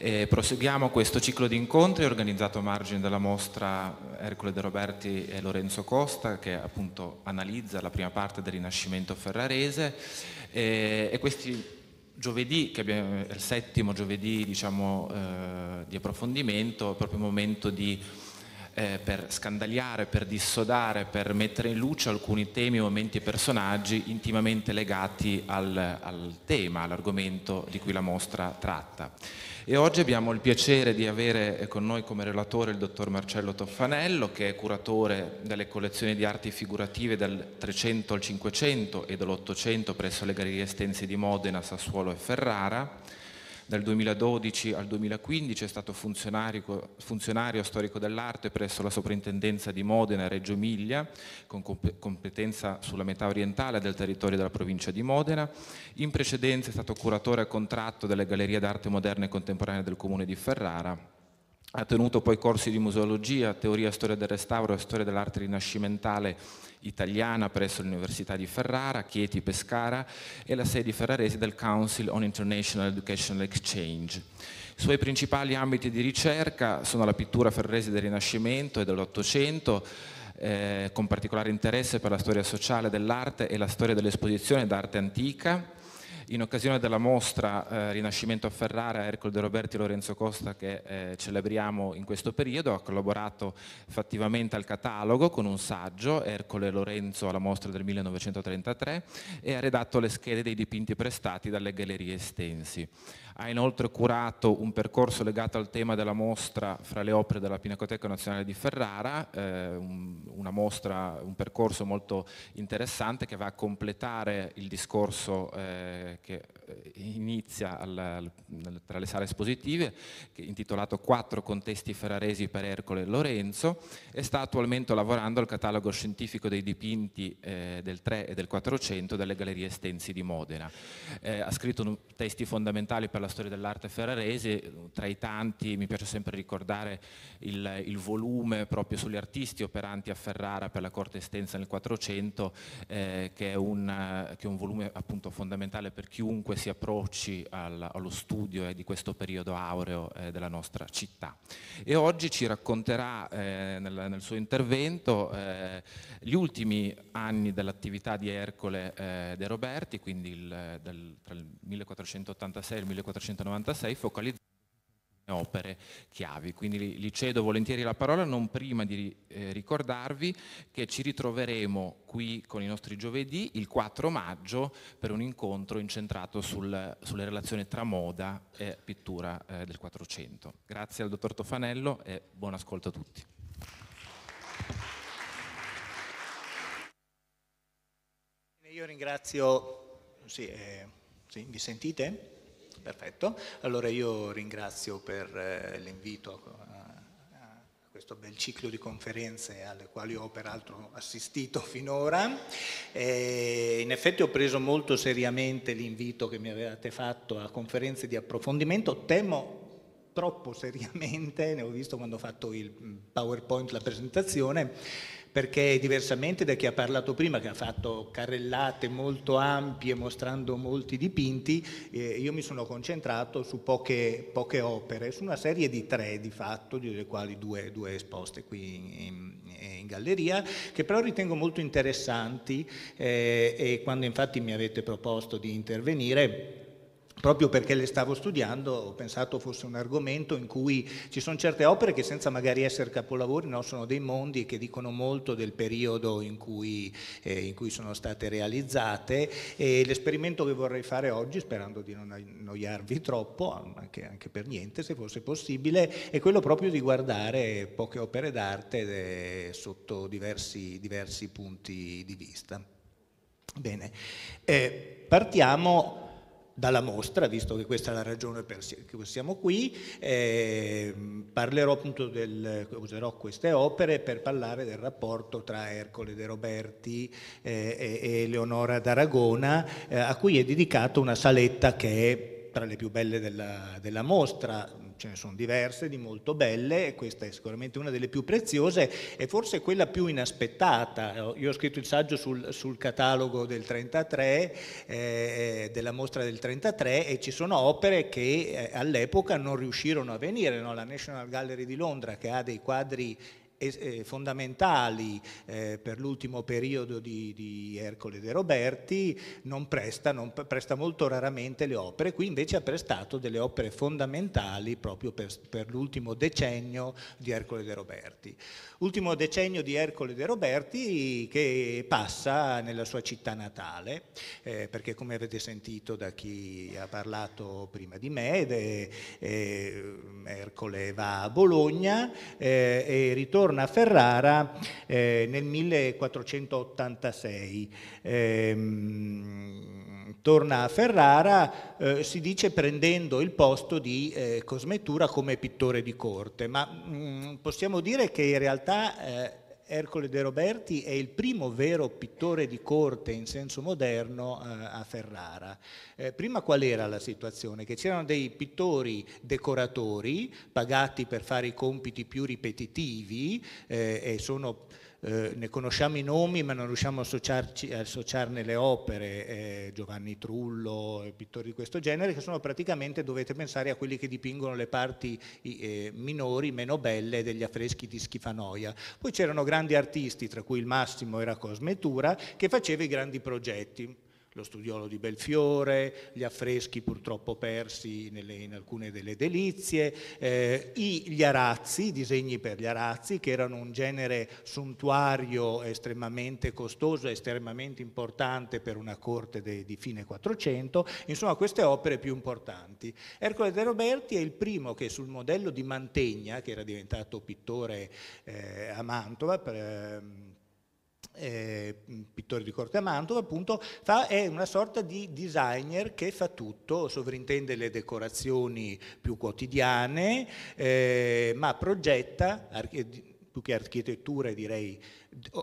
E proseguiamo questo ciclo di incontri organizzato a margine della mostra Ercole De Roberti e Lorenzo Costa che appunto analizza la prima parte del Rinascimento ferrarese e, e questi giovedì, che abbiamo, il settimo giovedì diciamo, eh, di approfondimento, è proprio il momento di eh, per scandagliare, per dissodare, per mettere in luce alcuni temi, momenti e personaggi intimamente legati al, al tema, all'argomento di cui la mostra tratta. E oggi abbiamo il piacere di avere eh, con noi come relatore il dottor Marcello Toffanello, che è curatore delle collezioni di arti figurative dal 300 al 500 e dall'800 presso le Gallerie Estense di Modena, Sassuolo e Ferrara dal 2012 al 2015 è stato funzionario, funzionario storico dell'arte presso la soprintendenza di Modena e Reggio Emilia, con competenza sulla metà orientale del territorio della provincia di Modena. In precedenza è stato curatore a contratto delle Gallerie d'arte moderna e contemporanea del Comune di Ferrara ha tenuto poi corsi di museologia, teoria, storia del restauro e storia dell'arte rinascimentale italiana presso l'Università di Ferrara, Chieti Pescara e la sede ferrarese del Council on International Educational Exchange. I suoi principali ambiti di ricerca sono la pittura ferrarese del Rinascimento e dell'Ottocento, eh, con particolare interesse per la storia sociale dell'arte e la storia dell'esposizione d'arte antica, in occasione della mostra eh, Rinascimento a Ferrara, Ercole De Roberti e Lorenzo Costa che eh, celebriamo in questo periodo, ha collaborato fattivamente al catalogo con un saggio, Ercole e Lorenzo alla mostra del 1933 e ha redatto le schede dei dipinti prestati dalle gallerie estensi. Ha inoltre curato un percorso legato al tema della mostra fra le opere della Pinacoteca Nazionale di Ferrara, eh, un, una mostra, un percorso molto interessante che va a completare il discorso eh, che eh, inizia al, al, tra le sale espositive, intitolato Quattro contesti ferraresi per Ercole e Lorenzo, e sta attualmente lavorando al catalogo scientifico dei dipinti eh, del 3 e del 400 delle Gallerie Estensi di Modena. Eh, ha scritto testi fondamentali per la storia dell'arte ferrarese, tra i tanti mi piace sempre ricordare il, il volume proprio sugli artisti operanti a Ferrara per la corte estensa nel 400, eh, che, è un, che è un volume appunto fondamentale per chiunque si approcci al, allo studio eh, di questo periodo aureo eh, della nostra città. E oggi ci racconterà eh, nel, nel, suo intervento eh, gli ultimi anni dell'attività di Ercole eh, De Roberti, quindi il, del, tra il 1486 e il 1496, focalizzato opere chiavi. Quindi li cedo volentieri la parola, non prima di eh, ricordarvi che ci ritroveremo qui con i nostri giovedì il 4 maggio per un incontro incentrato sul, sulle relazioni tra moda e pittura eh, del 400. Grazie al dottor Tofanello e buon ascolto a tutti. Io ringrazio, sì, eh, sì, mi sentite? perfetto. Allora io ringrazio per eh, l'invito a, questo bel ciclo di conferenze alle quali ho peraltro assistito finora. E in effetti ho preso molto seriamente l'invito che mi avevate fatto a conferenze di approfondimento. Temo troppo seriamente, ne ho visto quando ho fatto il mm, PowerPoint, la presentazione, perché diversamente da chi ha parlato prima, che ha fatto carrellate molto ampie mostrando molti dipinti, eh, io mi sono concentrato su poche, poche, opere, su una serie di tre di fatto, delle quali due, due esposte qui in, in, galleria, che però ritengo molto interessanti eh, e quando infatti mi avete proposto di intervenire, proprio perché le stavo studiando, ho pensato fosse un argomento in cui ci sono certe opere che senza magari essere capolavori no, sono dei mondi che dicono molto del periodo in cui, eh, in cui sono state realizzate e l'esperimento che vorrei fare oggi, sperando di non annoiarvi troppo, anche, ah, anche, per niente se fosse possibile, è quello proprio di guardare poche opere d'arte eh, sotto diversi, diversi punti di vista. Bene, eh, partiamo dalla mostra, visto che questa è la ragione per cui siamo qui, eh, parlerò appunto del, userò queste opere per parlare del rapporto tra Ercole De Roberti eh, e Leonora d'Aragona, eh, a cui è dedicata una saletta che è tra le più belle della, della mostra, ce ne sono diverse di molto belle e questa è sicuramente una delle più preziose e forse quella più inaspettata. Io ho scritto il saggio sul, sul catalogo del 33, eh, della mostra del 33 e ci sono opere che eh, all'epoca non riuscirono a venire, no? la National Gallery di Londra che ha dei quadri eh, fondamentali eh, per l'ultimo periodo di, di, Ercole De Roberti, non presta, non presta, molto raramente le opere, qui invece ha prestato delle opere fondamentali proprio per, per l'ultimo decennio di Ercole De Roberti. Ultimo decennio di Ercole De Roberti che passa nella sua città natale, eh, perché come avete sentito da chi ha parlato prima di me, de, eh, Ercole va a Bologna eh, e ritorna torna a Ferrara eh, nel 1486. Eh, torna a Ferrara, eh, si dice prendendo il posto di eh, Cosmetura come pittore di corte, ma mh, mm, possiamo dire che in realtà eh, Ercole De Roberti è il primo vero pittore di corte in senso moderno eh, a Ferrara. Eh, prima qual era la situazione? Che c'erano dei pittori decoratori pagati per fare i compiti più ripetitivi eh, e sono eh, ne conosciamo i nomi ma non riusciamo a, associarci, a associarne le opere, eh, Giovanni Trullo, pittori di questo genere, che sono praticamente, dovete pensare, a quelli che dipingono le parti eh, minori, meno belle degli affreschi di Schifanoia. Poi c'erano grandi artisti, tra cui il massimo era Cosmetura, che faceva i grandi progetti lo studiolo di Belfiore, gli affreschi purtroppo persi nelle, in alcune delle delizie, eh, gli arazzi, i disegni per gli arazzi, che erano un genere suntuario estremamente costoso, estremamente importante per una corte de, di fine Quattrocento, insomma queste opere più importanti. Ercole De Roberti è il primo che sul modello di Mantegna, che era diventato pittore eh, a Mantova, per, ehm, eh, pittore di corte a Mantova, appunto, fa, è una sorta di designer che fa tutto, sovrintende le decorazioni più quotidiane, eh, ma progetta, archi- più che architetture direi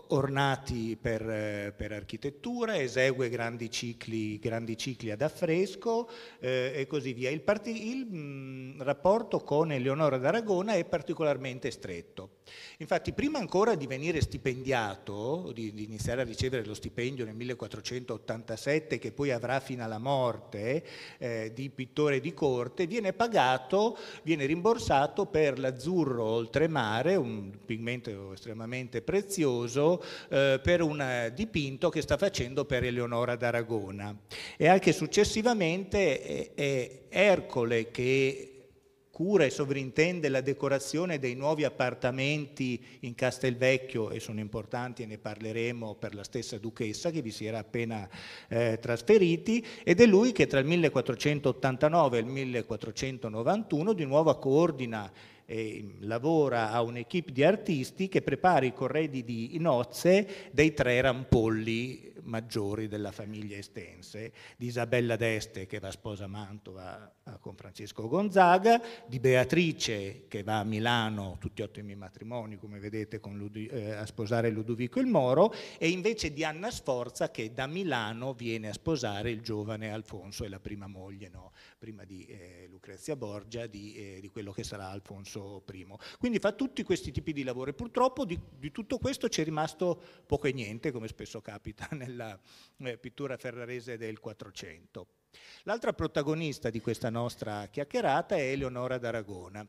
ornati per, per architettura, esegue grandi cicli, grandi cicli ad affresco eh, e così via. Il, parti, il mh, rapporto con Eleonora d'Aragona è particolarmente stretto. Infatti prima ancora di venire stipendiato, di, di iniziare a ricevere lo stipendio nel 1487 che poi avrà fino alla morte eh, di pittore di corte, viene pagato, viene rimborsato per l'azzurro oltremare, un pigmento strumento estremamente prezioso eh, per un eh, dipinto che sta facendo per Eleonora d'Aragona. E anche successivamente eh, è, Ercole che cura e sovrintende la decorazione dei nuovi appartamenti in Castelvecchio e sono importanti e ne parleremo per la stessa duchessa che vi si era appena eh, trasferiti ed è lui che tra il 1489 e il 1491 di nuovo coordina eh, lavora a un'equipe di artisti che prepara i corredi di nozze dei tre rampolli maggiori della famiglia estense, di Isabella d'Este che va sposa a Mantova con Francesco Gonzaga, di Beatrice che va a Milano, tutti e otto i miei matrimoni come vedete Lud- eh, a sposare Ludovico il Moro, e invece di Anna Sforza che da Milano viene a sposare il giovane Alfonso e la prima moglie, no? prima di eh, Lucrezia Borgia, di, eh, di, quello che sarà Alfonso I. Quindi fa tutti questi tipi di lavoro e purtroppo di, di tutto questo c'è rimasto poco e niente, come spesso capita nella eh, pittura ferrarese del 400. L'altra protagonista di questa nostra chiacchierata è Eleonora d'Aragona.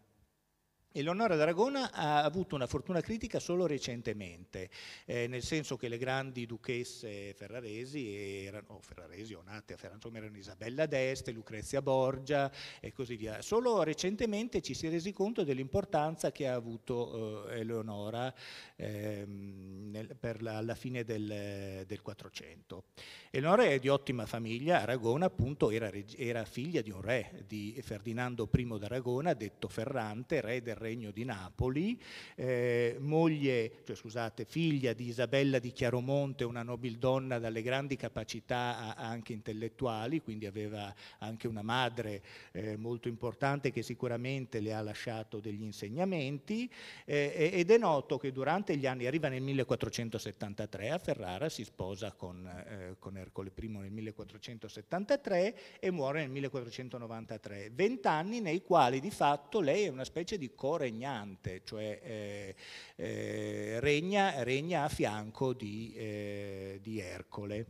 Eleonora d'Aragona ha avuto una fortuna critica solo recentemente, eh, nel senso che le grandi duchesse ferraresi erano, o ferraresi o nate a Ferrara, erano Isabella d'Este, Lucrezia Borgia e così via. Solo recentemente ci si è resi conto dell'importanza che ha avuto eh, Eleonora ehm, nel, per la, alla fine del, del 400. Eleonora è di ottima famiglia, Aragona appunto era, era figlia di un re, di Ferdinando I d'Aragona, detto Ferrante, re del re regno di Napoli, eh, moglie, cioè, scusate, figlia di Isabella di Chiaromonte, una nobildonna dalle grandi capacità anche intellettuali, quindi aveva anche una madre eh, molto importante che sicuramente le ha lasciato degli insegnamenti eh, ed è noto che durante gli anni, arriva nel 1473 a Ferrara, si sposa con, eh, con Ercole I nel 1473 e muore nel 1493, vent'anni nei quali di fatto lei è una specie di corso regnante, cioè eh, eh, regna, regna, a fianco di, eh, di Ercole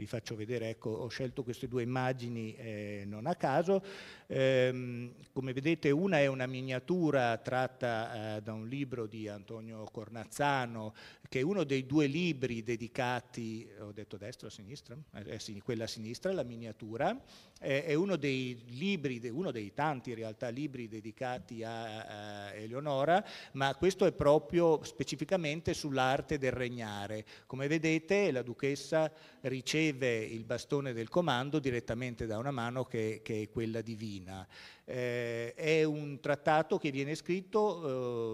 vi faccio vedere, ecco, ho scelto queste due immagini eh, non a caso, Ehm, come vedete una è una miniatura tratta eh, da un libro di Antonio Cornazzano, che è uno dei due libri dedicati, ho detto destra o sinistra? Eh, eh sì, quella a sinistra, la miniatura, eh, è uno dei libri, uno dei tanti in realtà libri dedicati a, a Eleonora, ma questo è proprio specificamente sull'arte del regnare. Come vedete la duchessa riceve il bastone del comando direttamente da una mano che, che è quella divina Cina. Eh, è un trattato che viene scritto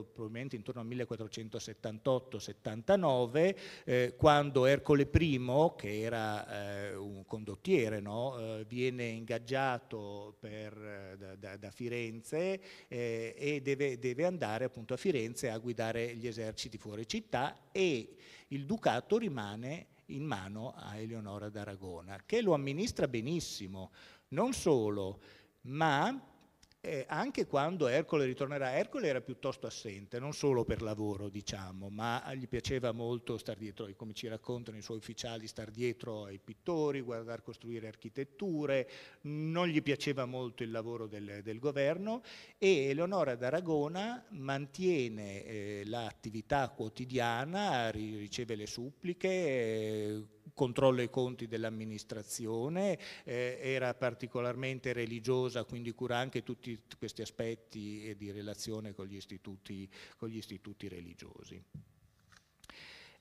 eh, probabilmente intorno al 1478-79, eh, quando Ercole I, che era eh, un condottiere, no? Eh, viene ingaggiato per, eh, da, da, da, Firenze e deve, deve andare appunto a Firenze a guidare gli eserciti fuori città e il ducato rimane in mano a Eleonora d'Aragona, che lo amministra benissimo. Non solo, ma eh, anche quando Ercole ritornerà, Ercole era piuttosto assente, non solo per lavoro diciamo, ma gli piaceva molto star dietro, come ci raccontano i suoi ufficiali, star dietro ai pittori, guardare costruire architetture, non gli piaceva molto il lavoro del, del governo e Eleonora d'Aragona mantiene eh, l'attività quotidiana, riceve le suppliche, eh, controllo i conti dell'amministrazione, eh, era particolarmente religiosa, quindi cura anche tutti questi aspetti eh, di relazione con gli istituti, con gli istituti religiosi.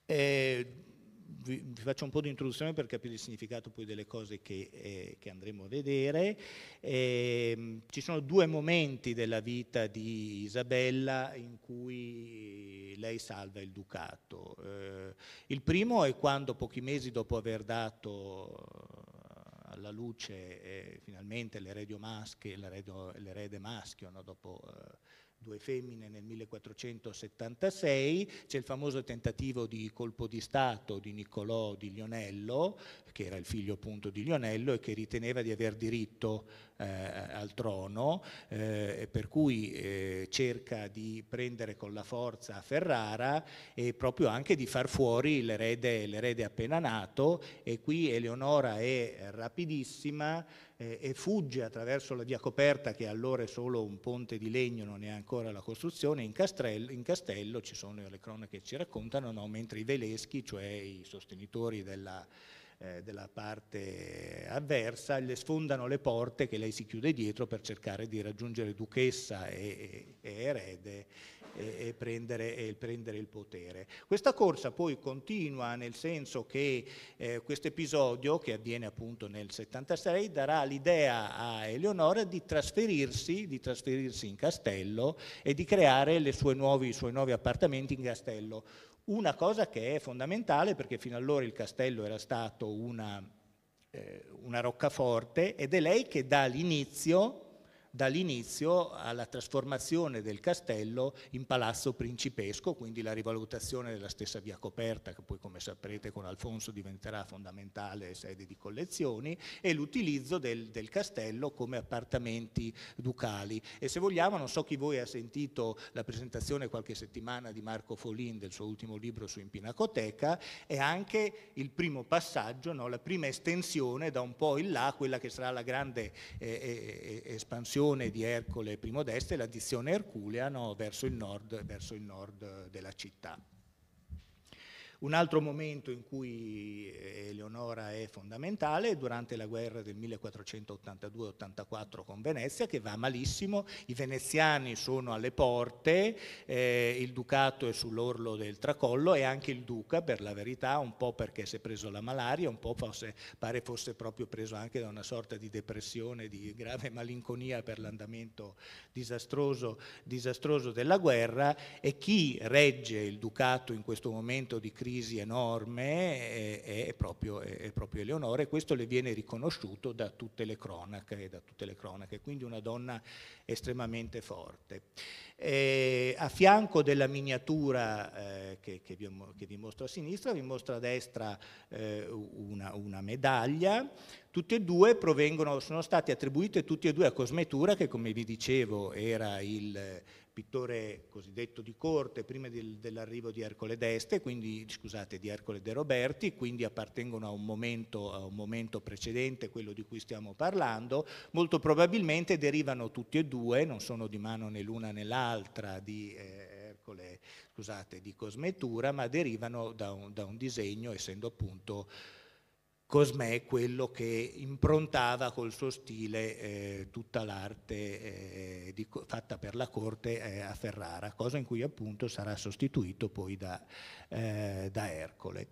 Eh, vi, vi, faccio un po' di introduzione per capire il significato poi delle cose che, eh, che andremo a vedere. Eh, ci sono due momenti della vita di Isabella in cui lei salva il Ducato. Eh, il primo è quando pochi mesi dopo aver dato eh, alla luce eh, finalmente l'erede maschio, l'erede maschio no, dopo eh, due femmine nel 1476, c'è il famoso tentativo di colpo di Stato di Niccolò di Lionello, che era il figlio appunto di Lionello e che riteneva di aver diritto eh, al trono, eh, per cui eh, cerca di prendere con la forza Ferrara e proprio anche di far fuori l'erede, l'erede appena nato e qui Eleonora è rapidissima eh, e fugge attraverso la via coperta che allora è solo un ponte di legno, non è ancora la costruzione, in Castello, in Castello ci sono le cronache che ci raccontano, no, mentre i Veleschi, cioè i sostenitori della, eh, della parte avversa, le sfondano le porte che lei si chiude dietro per cercare di raggiungere duchessa e, e, e erede e, e, prendere, e prendere, il potere. Questa corsa poi continua nel senso che eh, questo episodio, che avviene appunto nel 76, darà l'idea a Eleonora di trasferirsi, di trasferirsi in castello e di creare nuovi, i suoi nuovi appartamenti in castello. Una cosa che è fondamentale perché fino allora il castello era stato una, eh, una roccaforte ed è lei che dà l'inizio dall'inizio alla trasformazione del castello in palazzo principesco, quindi la rivalutazione della stessa via coperta che poi come saprete con Alfonso diventerà fondamentale sede di collezioni e l'utilizzo del, del, castello come appartamenti ducali e se vogliamo non so chi voi ha sentito la presentazione qualche settimana di Marco Folin del suo ultimo libro su Impinacoteca è anche il primo passaggio, no? la prima estensione da un po' in là, quella che sarà la grande eh, eh, eh espansione l'addizione di Ercole e Primo d'Este e l'addizione Herculeano verso il nord, verso il nord eh, della città. Un altro momento in cui eh, Eleonora è fondamentale è durante la guerra del 1482-84 con Venezia, che va malissimo, i veneziani sono alle porte, eh, il ducato è sull'orlo del tracollo e anche il duca, per la verità, un po' perché si è preso la malaria, un po' fosse, pare fosse proprio preso anche da una sorta di depressione, di grave malinconia per l'andamento disastroso, disastroso della guerra e chi regge il ducato in questo momento di crisi crisi enorme è, è, proprio, è, proprio Eleonora e questo le viene riconosciuto da tutte le cronache, da tutte le cronache quindi una donna estremamente forte. Eh, a fianco della miniatura eh, che, che, vi, che, vi, mostro a sinistra, vi mostro a destra eh, una, una, medaglia, tutte e due sono state attribuite tutte e due a Cosmetura che come vi dicevo era il pittore cosiddetto di corte prima del, dell'arrivo di Ercole d'Este, quindi scusate, di Ercole De Roberti, quindi appartengono a un, momento, a un momento precedente, quello di cui stiamo parlando, molto probabilmente derivano tutti e due, non sono di mano né l'una né l'altra di eh, Ercole, scusate, di Cosmetura, ma derivano da un, da un disegno, essendo appunto Cosmè quello che improntava col suo stile eh, tutta l'arte eh, di, fatta per la corte eh, a Ferrara, cosa in cui appunto sarà sostituito poi da, eh, da Ercole.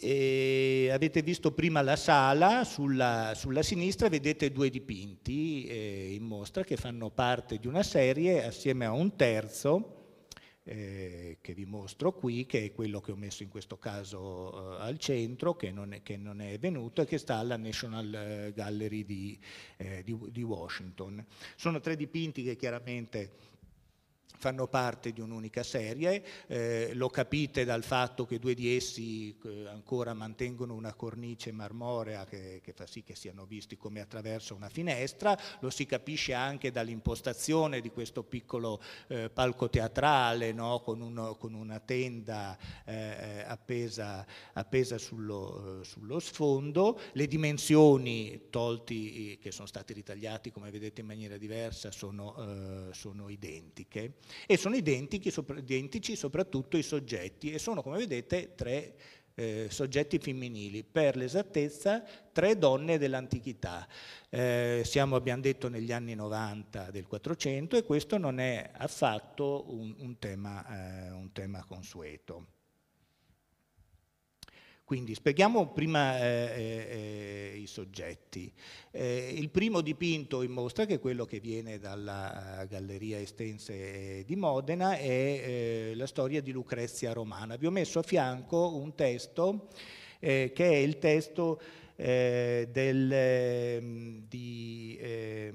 E avete visto prima la sala, sulla, sulla sinistra vedete due dipinti eh, in mostra che fanno parte di una serie assieme a un terzo eh, che vi mostro qui, che è quello che ho messo in questo caso eh, al centro, che non, è, che non, è, venuto e che sta alla National eh, Gallery di, eh, di, di Washington. Sono tre dipinti che chiaramente fanno parte di un'unica serie, eh, lo capite dal fatto che due di essi eh, ancora mantengono una cornice marmorea che, che, fa sì che siano visti come attraverso una finestra, lo si capisce anche dall'impostazione di questo piccolo eh, palco teatrale no? con, uno, con, una tenda eh, eh, appesa, appesa sullo, sullo, sfondo, le dimensioni tolti che sono stati ritagliati come vedete in maniera diversa sono, sono identiche e sono identici, sopra, identici soprattutto i soggetti e sono come vedete tre eh, soggetti femminili, per l'esattezza tre donne dell'antichità. Eh, siamo, abbiamo detto, negli anni 90 del 400 e questo non è affatto un, un, tema, eh, un tema consueto. Quindi spieghiamo prima eh, eh, eh, i soggetti. Eh, il primo dipinto in mostra, che è quello che viene dalla eh, Galleria Estense di Modena, è eh, la storia di Lucrezia Romana. Vi ho messo a fianco un testo che è il testo eh, del, ehm, di eh,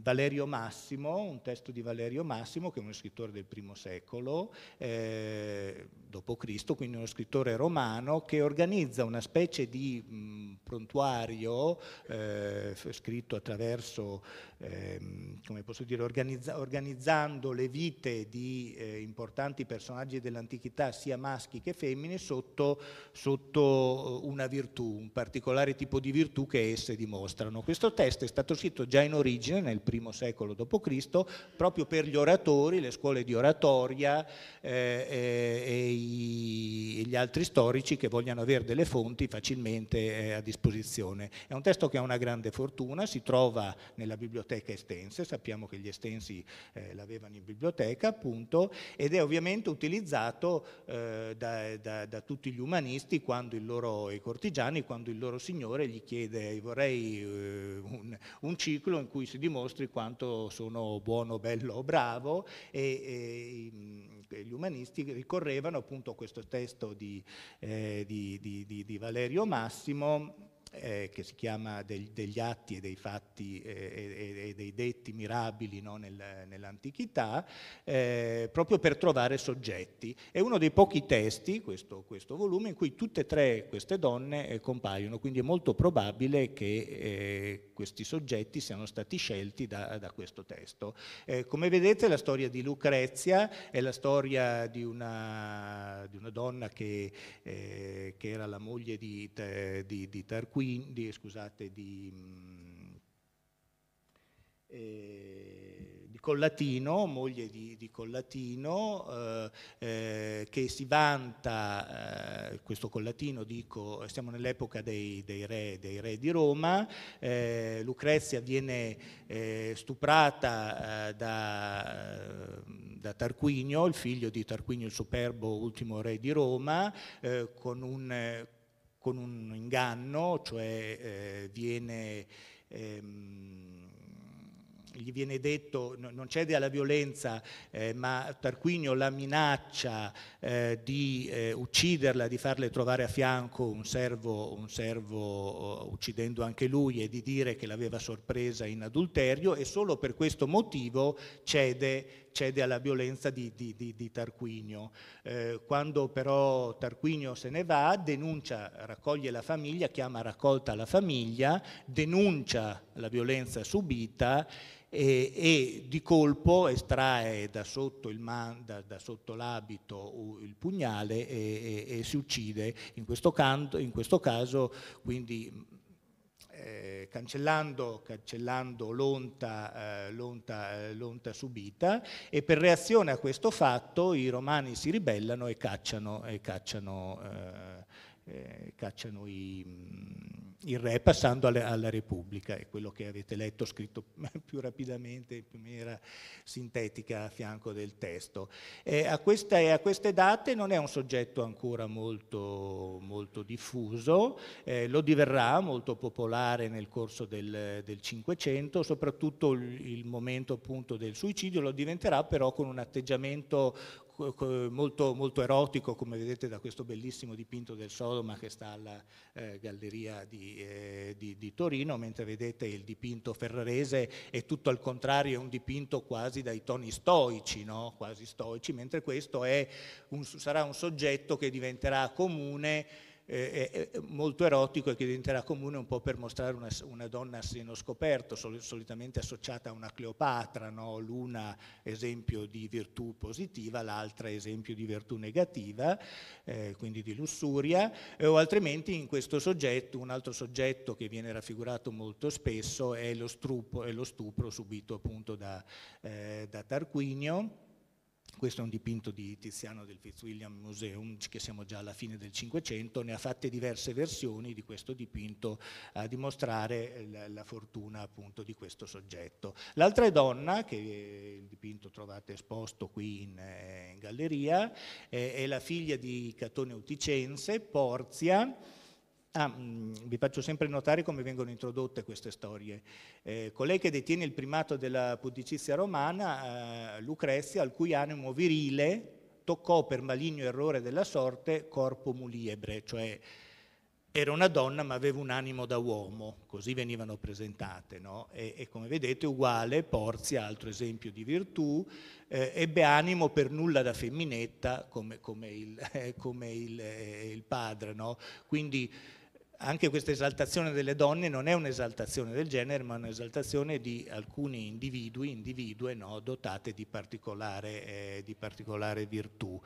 Valerio Massimo, un testo di Valerio Massimo che è uno scrittore del primo secolo eh, d.C., quindi uno scrittore romano che organizza una specie di mh, prontuario eh, scritto attraverso ehm, dire, organizza organizzando le vite di eh, importanti personaggi dell'antichità, sia maschi che femmine, sotto, sotto, eh, una virtù, un particolare tipo di virtù che esse dimostrano. Questo testo è stato scritto già in origine, nel primo secolo d.C., proprio per gli oratori, le scuole di oratoria eh, eh, e, i, e, gli altri storici che vogliano avere delle fonti facilmente eh, a disposizione. È un testo che ha una grande fortuna, si trova nella biblioteca biblioteca estense, sappiamo che gli estensi eh, l'avevano in biblioteca appunto, ed è ovviamente utilizzato eh, da, da, da, tutti gli umanisti quando il loro, i cortigiani, quando il loro signore gli chiede vorrei eh, un, un, ciclo in cui si dimostri quanto sono buono, bello, o bravo e, e, e gli umanisti ricorrevano appunto a questo testo di, eh, di, di, di Valerio Massimo eh, che si chiama del, degli atti e dei fatti eh, e, e, dei detti mirabili no, nel, nell'antichità, eh, proprio per trovare soggetti. È uno dei pochi testi, questo, questo volume, in cui tutte e tre queste donne eh, compaiono, quindi è molto probabile che eh, questi soggetti siano stati scelti da, da questo testo. Eh, come vedete la storia di Lucrezia è la storia di una, di una donna che, che, era la moglie di, di, di Tarquinio, quindi, scusate, di, mm, eh, di Collatino, moglie di, di Collatino, eh, eh, che si vanta, eh, questo Collatino dico, siamo nell'epoca dei, dei, re, dei, re, di Roma, eh, Lucrezia viene eh, stuprata da, da, Tarquinio, il figlio di Tarquinio il Superbo, ultimo re di Roma, con un con un inganno, cioè eh, viene, ehm, gli viene detto, no, non cede alla violenza, eh, ma Tarquinio la minaccia eh, di eh, ucciderla, di farle trovare a fianco un servo, un servo eh, uccidendo anche lui e di dire che l'aveva sorpresa in adulterio e solo per questo motivo cede cede alla violenza di, di, di, di Tarquinio. Eh, quando però Tarquinio se ne va, denuncia, raccoglie la famiglia, chiama raccolta la famiglia, denuncia la violenza subita e, e, di colpo estrae da sotto, man, da, da sotto l'abito il pugnale e, e, e, si uccide. In questo, canto, in questo caso quindi eh, cancellando, cancellando l'onta, eh, l'onta, eh, l'onta, subita e per reazione a questo fatto i romani si ribellano e cacciano, e cacciano, eh, cacciano i il re passando alla, alla, Repubblica, è quello che avete letto scritto più rapidamente, in maniera sintetica a fianco del testo. Eh, a, queste, a, queste date non è un soggetto ancora molto, molto diffuso, eh, lo diverrà molto popolare nel corso del, Cinquecento, soprattutto il momento appunto del suicidio lo diventerà però con un atteggiamento molto, molto, erotico, come vedete da questo bellissimo dipinto del Sodoma che sta alla eh, Galleria di, eh, di, di, Torino, mentre vedete il dipinto ferrarese è tutto al contrario, è un dipinto quasi dai toni stoici, no? quasi stoici mentre questo un, sarà un soggetto che diventerà comune eh, molto erotico e che diventerà comune un po' per mostrare una, una donna a seno scoperto, sol, solitamente associata a una Cleopatra, no? l'una esempio di virtù positiva, l'altra esempio di virtù negativa, eh, quindi di lussuria, eh, o altrimenti in questo soggetto, un altro soggetto che viene raffigurato molto spesso è lo, struppo, è lo stupro subito appunto da, eh, da Tarquinio questo è un dipinto di Tiziano del Fitzwilliam Museum, che siamo già alla fine del Cinquecento, ne ha fatte diverse versioni di questo dipinto a dimostrare la, la fortuna appunto di questo soggetto. L'altra Donna, che il dipinto trovate esposto qui in, eh, in galleria, è, è la figlia di Catone Uticense, Porzia, Ah, mm, vi faccio sempre notare come vengono introdotte queste storie. Eh, colei che detiene il primato della pudicizia romana, eh, Lucrezia, al cui animo virile toccò per maligno errore della sorte corpo muliebre, cioè era una donna ma aveva un animo da uomo, così venivano presentate. No? E, e, come vedete uguale Porzia, altro esempio di virtù, eh, ebbe animo per nulla da femminetta come, come il, come il, eh, il padre. No? Quindi anche questa esaltazione delle donne non è un'esaltazione del genere, ma un'esaltazione di alcuni individui, individue no, dotate di particolare, eh, di particolare virtù.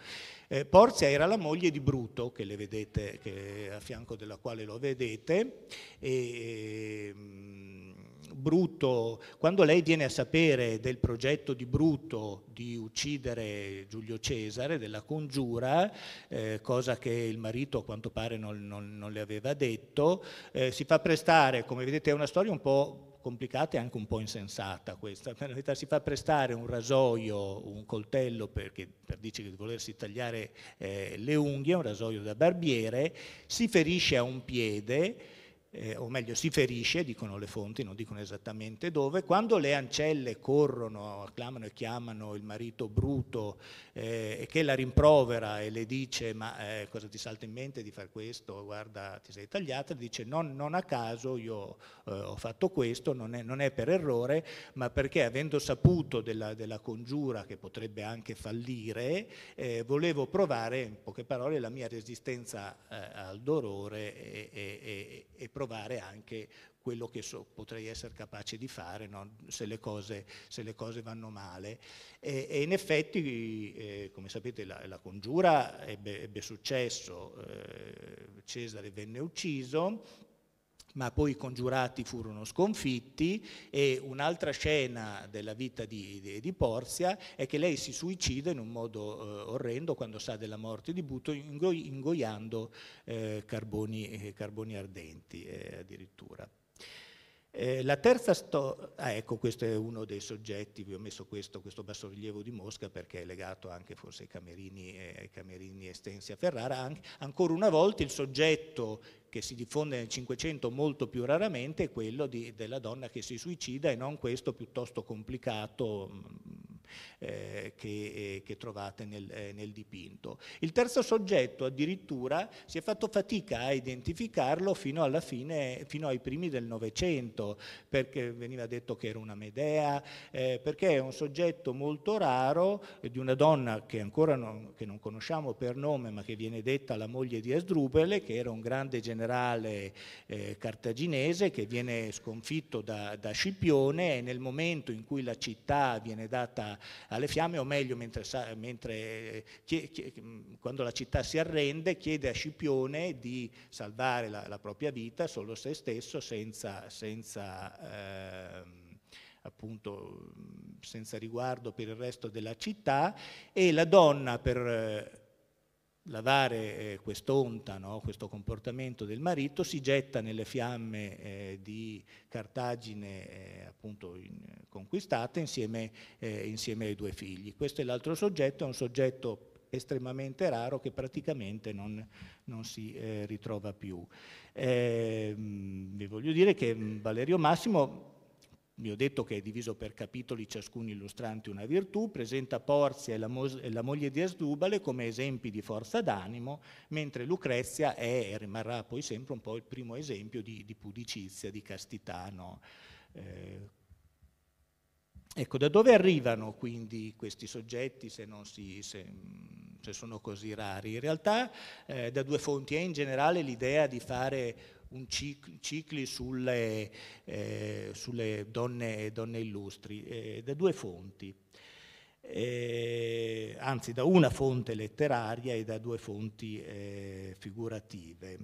Eh, Porzia era la moglie di Bruto, che le vedete, che, a fianco della quale lo vedete, e, ehm, Brutto, quando lei viene a sapere del progetto di Bruto di uccidere Giulio Cesare, della congiura, eh, cosa che il marito a quanto pare non, non, non le aveva detto, eh, si fa prestare, come vedete è una storia un po' complicata e anche un po' insensata questa. Per verità si fa prestare un rasoio, un coltello perché, per dirci di volersi tagliare eh, le unghie, un rasoio da barbiere, si ferisce a un piede, eh, o meglio si ferisce, dicono le fonti, non dicono esattamente dove, quando le ancelle corrono, acclamano e chiamano il marito bruto eh, che la rimprovera e le dice ma eh, cosa ti salta in mente di fare questo, guarda ti sei tagliata, dice non, non a caso io eh, ho fatto questo, non è, non è, per errore, ma perché avendo saputo della, della congiura che potrebbe anche fallire, eh, volevo provare in poche parole la mia resistenza eh, al dolore e, e, e, e provare provare anche quello che so, potrei essere capace di fare no? se, le cose, se, le cose, vanno male. E, e in effetti, eh, come sapete, la, la congiura ebbe, ebbe successo, eh, Cesare venne ucciso ma poi i congiurati furono sconfitti e un'altra scena della vita di, di, di, Porzia è che lei si suicida in un modo eh, orrendo quando sa della morte di Butto ingoiando eh, carboni, eh, carboni, ardenti eh, addirittura. Eh, la terza storia, ah, ecco questo è uno dei soggetti, vi ho messo questo, questo bassorilievo di Mosca perché è legato anche forse ai Camerini, eh, ai Camerini estensi a Ferrara, An ancora una volta il soggetto che si diffonde nel Cinquecento molto più raramente è quello di, della donna che si suicida e non questo piuttosto complicato. Mh, mm, eh, che, eh, che, trovate nel, eh, nel dipinto. Il terzo soggetto addirittura si è fatto fatica a identificarlo fino alla fine, fino ai primi del Novecento, perché veniva detto che era una Medea, eh, perché è un soggetto molto raro eh, di una donna che ancora non, che non, conosciamo per nome, ma che viene detta la moglie di Asdrubele, che era un grande generale eh, cartaginese che viene sconfitto da, da Scipione e nel momento in cui la città viene data alle fiamme, o meglio, mentre, mentre, quando la città si arrende, chiede a Scipione di salvare la, la propria vita, solo se stesso, senza, senza eh, appunto senza riguardo per il resto della città e la donna per lavare eh, quest'onta, no? questo comportamento del marito, si getta nelle fiamme eh, di Cartagine eh, appunto in, conquistata insieme, eh, insieme, ai due figli. Questo è l'altro soggetto, è un soggetto estremamente raro che praticamente non, non si eh, ritrova più. Ehm, vi voglio dire che Valerio Massimo vi ho detto che è diviso per capitoli ciascun illustrante una virtù, presenta Porzia e la, e la, moglie di Asdubale come esempi di forza d'animo, mentre Lucrezia è e rimarrà poi sempre un po' il primo esempio di, di pudicizia, di castità. No? Eh, ecco, da dove arrivano quindi questi soggetti se non si... Se, se sono così rari. In realtà eh, da due fonti è in generale l'idea di fare un cicli, cicli sulle, eh, sulle donne, donne, illustri, eh, da due fonti, eh, anzi da una fonte letteraria e da due fonti eh, figurative.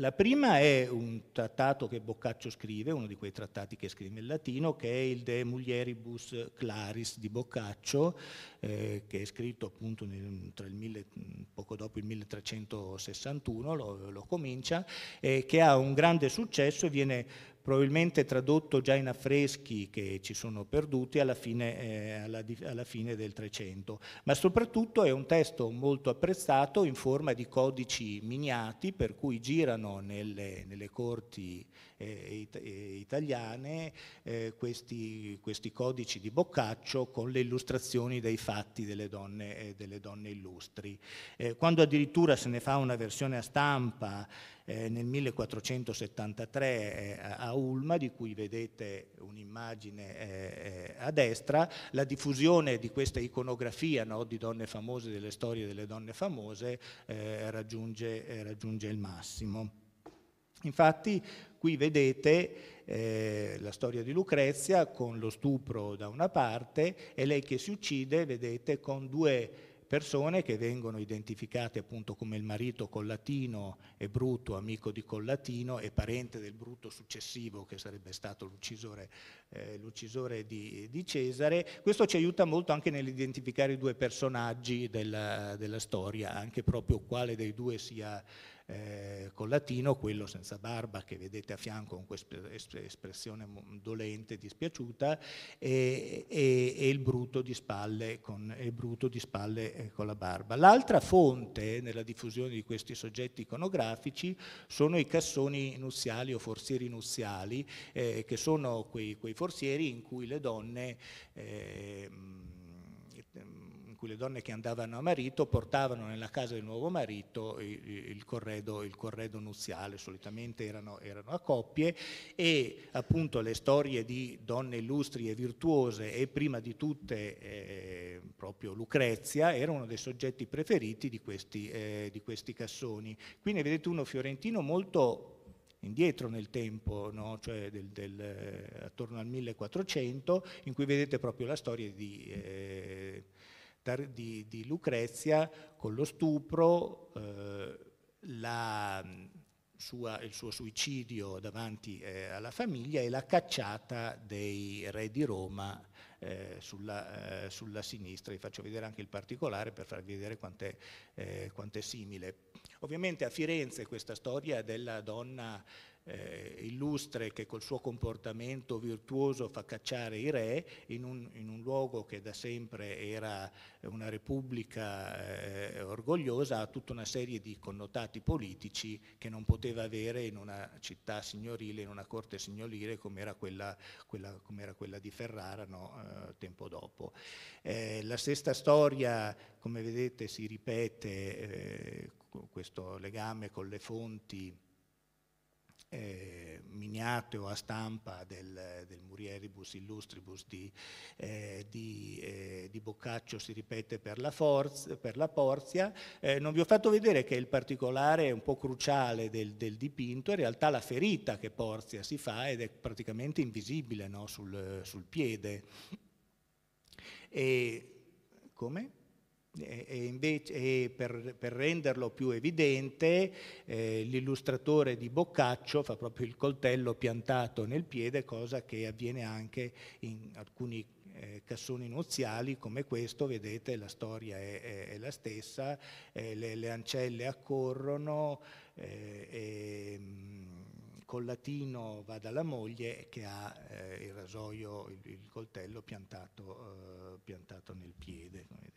La prima è un trattato che Boccaccio scrive, uno di quei trattati che scrive in latino, che è il De Mulieribus Claris di Boccaccio, eh, che è scritto appunto nel, mille, poco dopo il 1361, lo, lo comincia, eh, che ha un grande successo e viene probabilmente tradotto già in affreschi che ci sono perduti alla fine, eh, alla, alla fine del Trecento, ma soprattutto è un testo molto apprezzato in forma di codici miniati per cui girano nelle, nelle corti eh, it eh, italiane eh, questi, questi, codici di Boccaccio con le illustrazioni dei fatti delle donne, eh, delle donne illustri. Eh, quando addirittura se ne fa una versione a stampa, eh, nel 1473 eh, a Ulma, di cui vedete un'immagine eh, eh, a destra, la diffusione di questa iconografia no, di donne famose, delle storie delle donne famose, raggiunge, raggiunge il massimo. Infatti qui vedete eh, la storia di Lucrezia con lo stupro da una parte e lei che si uccide, vedete, con due persone che vengono identificate appunto come il marito Collatino e brutto, amico di Collatino e parente del brutto successivo che sarebbe stato l'uccisore, eh, di, di, Cesare. Questo ci aiuta molto anche nell'identificare i due personaggi della, della storia, anche proprio quale dei due sia eh, col latino, quello senza barba che vedete a fianco con questa espressione dolente, dispiaciuta, e, e, e il, bruto di spalle con, il bruto di spalle eh, con la barba. L'altra fonte nella diffusione di questi soggetti iconografici sono i cassoni nuziali o forzieri nuziali, eh, che sono quei, quei, forzieri in cui le donne... Eh, cui le donne che andavano a marito portavano nella casa del nuovo marito il, corredo, il corredo nuziale, solitamente erano, erano, a coppie e appunto le storie di donne illustri e virtuose e prima di tutte eh, proprio Lucrezia era uno dei soggetti preferiti di questi, eh, di questi cassoni. Qui ne vedete uno fiorentino molto indietro nel tempo, no? cioè del, del, eh, attorno al 1400, in cui vedete proprio la storia di, eh, di, di Lucrezia con lo stupro, eh, la, mm, sua, il suo suicidio davanti eh, alla famiglia e la cacciata dei re di Roma eh, sulla, eh, sulla, sinistra. Vi faccio vedere anche il particolare per farvi vedere quanto è eh, simile. Ovviamente a Firenze questa storia della donna eh, illustre che col suo comportamento virtuoso fa cacciare i re in un, in un luogo che da sempre era una repubblica eh, orgogliosa, ha tutta una serie di connotati politici che non poteva avere in una città signorile, in una corte signorile come era quella, quella, come era quella di Ferrara no? eh, tempo dopo. Eh, la stessa storia, come vedete, si ripete eh, questo legame con le fonti eh, miniate o a stampa del, del Murieribus Illustribus di, eh, di, eh, di, Boccaccio si ripete per la, forza, per la Porzia. Eh, non vi ho fatto vedere che il particolare un po' cruciale del, del, dipinto è in realtà la ferita che Porzia si fa ed è praticamente invisibile no, sul, sul piede. E come? E, invece, e per, per, renderlo più evidente, eh, l'illustratore di Boccaccio fa proprio il coltello piantato nel piede, cosa che avviene anche in alcuni eh, cassoni nuziali come questo, vedete la storia è, è, è la stessa, eh, le, le, ancelle accorrono, eh, e, mm, Collatino va dalla moglie che ha eh, il rasoio, il, il coltello piantato, eh, piantato, nel piede. Come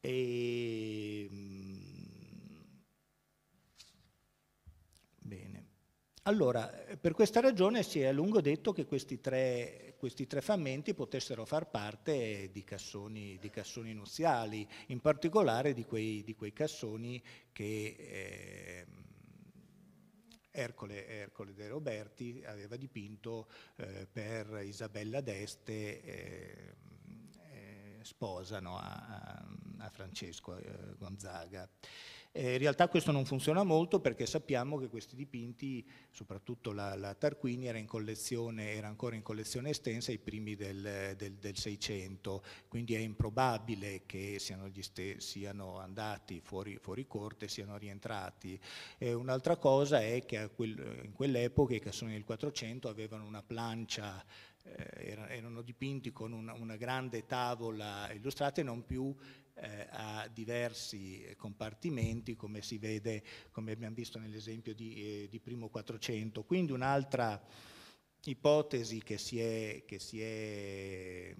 E, ehm, bene. Allora, per questa ragione si è a lungo detto che questi tre, questi tre frammenti potessero far parte di cassoni, di cassoni nuziali, in particolare di quei, di quei cassoni che eh, Ercole, Ercole, De Roberti aveva dipinto eh, per Isabella d'Este, ehm, eh, sposa no, a, a a Francesco eh, Gonzaga. Eh, in realtà questo non funziona molto perché sappiamo che questi dipinti, soprattutto la, la Tarquini, era, era, ancora in collezione estensa ai primi del, Seicento, quindi è improbabile che siano, siano andati fuori, fuori, corte e siano rientrati. Eh, un'altra cosa è che quel, in quell'epoca i cassoni del Quattrocento avevano una plancia eh, erano dipinti con una, una, grande tavola illustrata e non più eh, a diversi eh, compartimenti, come si vede, come abbiamo visto nell'esempio di, eh, di primo 400. Quindi un'altra ipotesi che si è, che si è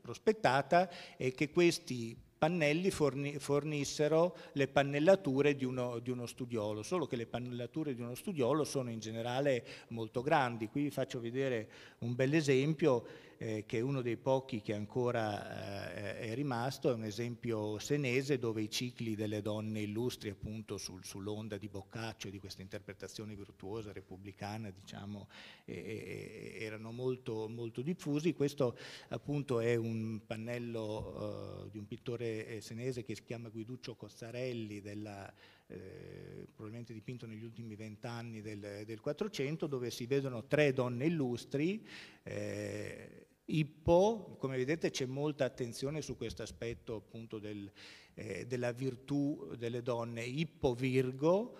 prospettata è che questi pannelli forni, fornissero le pannellature di uno, di uno, studiolo, solo che le pannellature di uno studiolo sono in generale molto grandi. Qui vi faccio vedere un bel esempio eh, che è uno dei pochi che ancora eh, è rimasto, è un esempio senese dove i cicli delle donne illustri appunto sul, sull'onda di Boccaccio, di questa interpretazione virtuosa repubblicana, diciamo, eh, erano molto, molto, diffusi. Questo appunto è un pannello eh, di un pittore eh, senese che si chiama Guiduccio Cozzarelli della eh, probabilmente dipinto negli ultimi vent'anni del, del 400, dove si vedono tre donne illustri. Eh, Ippo, come vedete c'è molta attenzione su questo aspetto appunto del, eh, della virtù delle donne, Ippo Virgo,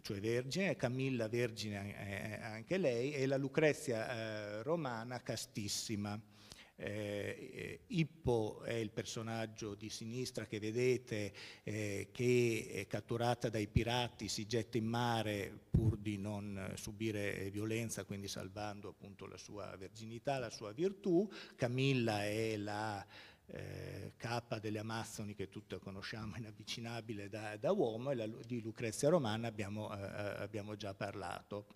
cioè vergine, Camilla vergine eh, anche lei, e la Lucrezia eh, romana castissima. Eh, eh, Ippo è il personaggio di sinistra che vedete eh, che è catturata dai pirati, si getta in mare pur di non subire violenza, quindi salvando appunto la sua verginità, la sua virtù. Camilla è la eh, K delle Amazzoni che tutte conosciamo inavvicinabile da, da uomo e la, di Lucrezia Romana abbiamo, eh, eh, abbiamo già parlato.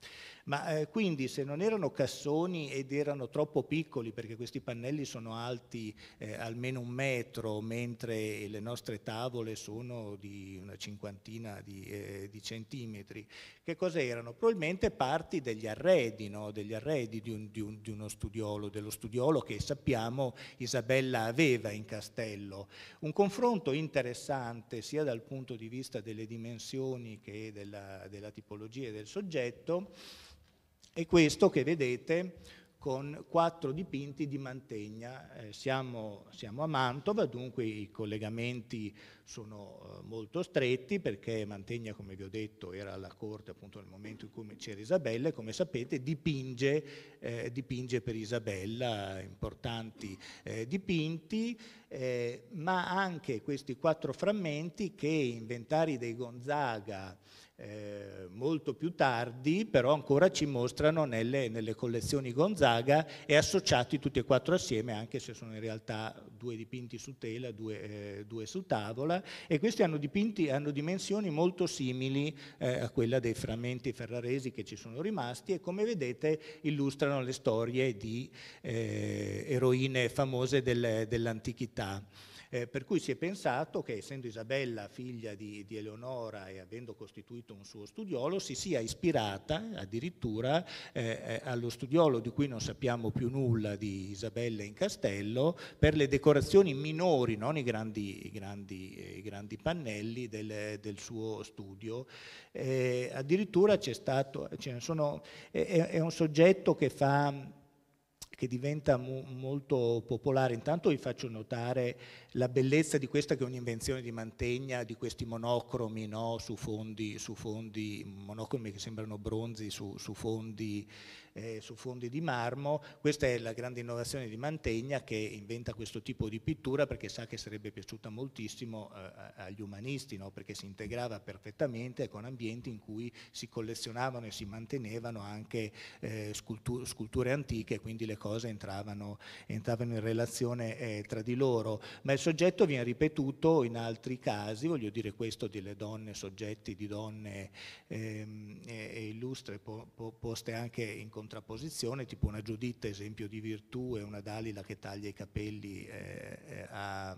Ma eh, quindi se non erano cassoni ed erano troppo piccoli perché questi pannelli sono alti eh, almeno un metro mentre le nostre tavole sono di una cinquantina di, eh, di centimetri, che cosa erano? Probabilmente parti degli arredi, no? degli arredi di, un, di, un, di uno studiolo, dello studiolo che sappiamo Isabella aveva aveva in Castello, un confronto interessante sia dal punto di vista delle dimensioni che della, della tipologia del soggetto, è questo che vedete con quattro dipinti di Mantegna. Eh, siamo, siamo, a Mantova, dunque i collegamenti sono eh, molto stretti perché Mantegna, come vi ho detto, era alla corte appunto nel momento in cui c'era Isabella e come sapete dipinge, eh, dipinge per Isabella importanti eh, dipinti, eh, ma anche questi quattro frammenti che inventari dei Gonzaga eh, molto più tardi, però ancora ci mostrano nelle, nelle, collezioni Gonzaga e associati tutti e quattro assieme, anche se sono in realtà due dipinti su tela, due, eh, due su tavola, e questi hanno, dipinti, hanno dimensioni molto simili eh, a quella dei frammenti ferraresi che ci sono rimasti e come vedete illustrano le storie di eh, eroine famose del, dell'antichità. Eh, per cui si è pensato che, essendo Isabella figlia di, di, Eleonora e avendo costituito un suo studiolo, si sia ispirata addirittura eh, eh allo studiolo di cui non sappiamo più nulla di Isabella in Castello per le decorazioni minori, non i grandi, i grandi, eh, i grandi pannelli del, del, suo studio. Eh, addirittura c'è stato, ce ne sono, è, è un soggetto che fa che diventa mo molto popolare. Intanto vi faccio notare la bellezza di questa che è un'invenzione di Mantegna, di questi monocromi no? su, fondi, su, fondi, monocromi che sembrano bronzi su, su fondi eh, su fondi di marmo. Questa è la grande innovazione di Mantegna che inventa questo tipo di pittura perché sa che sarebbe piaciuta moltissimo eh, agli umanisti, no? perché si integrava perfettamente con ambienti in cui si collezionavano e si mantenevano anche eh, sculture, sculture antiche, quindi le cose entravano, entravano in relazione eh, tra di loro. Ma il soggetto viene ripetuto in altri casi, voglio dire questo delle donne, soggetti di donne ehm, illustre, po, po, poste anche in contrapposizione, tipo una Giuditta esempio di virtù e una Dalila che taglia i capelli eh, eh a,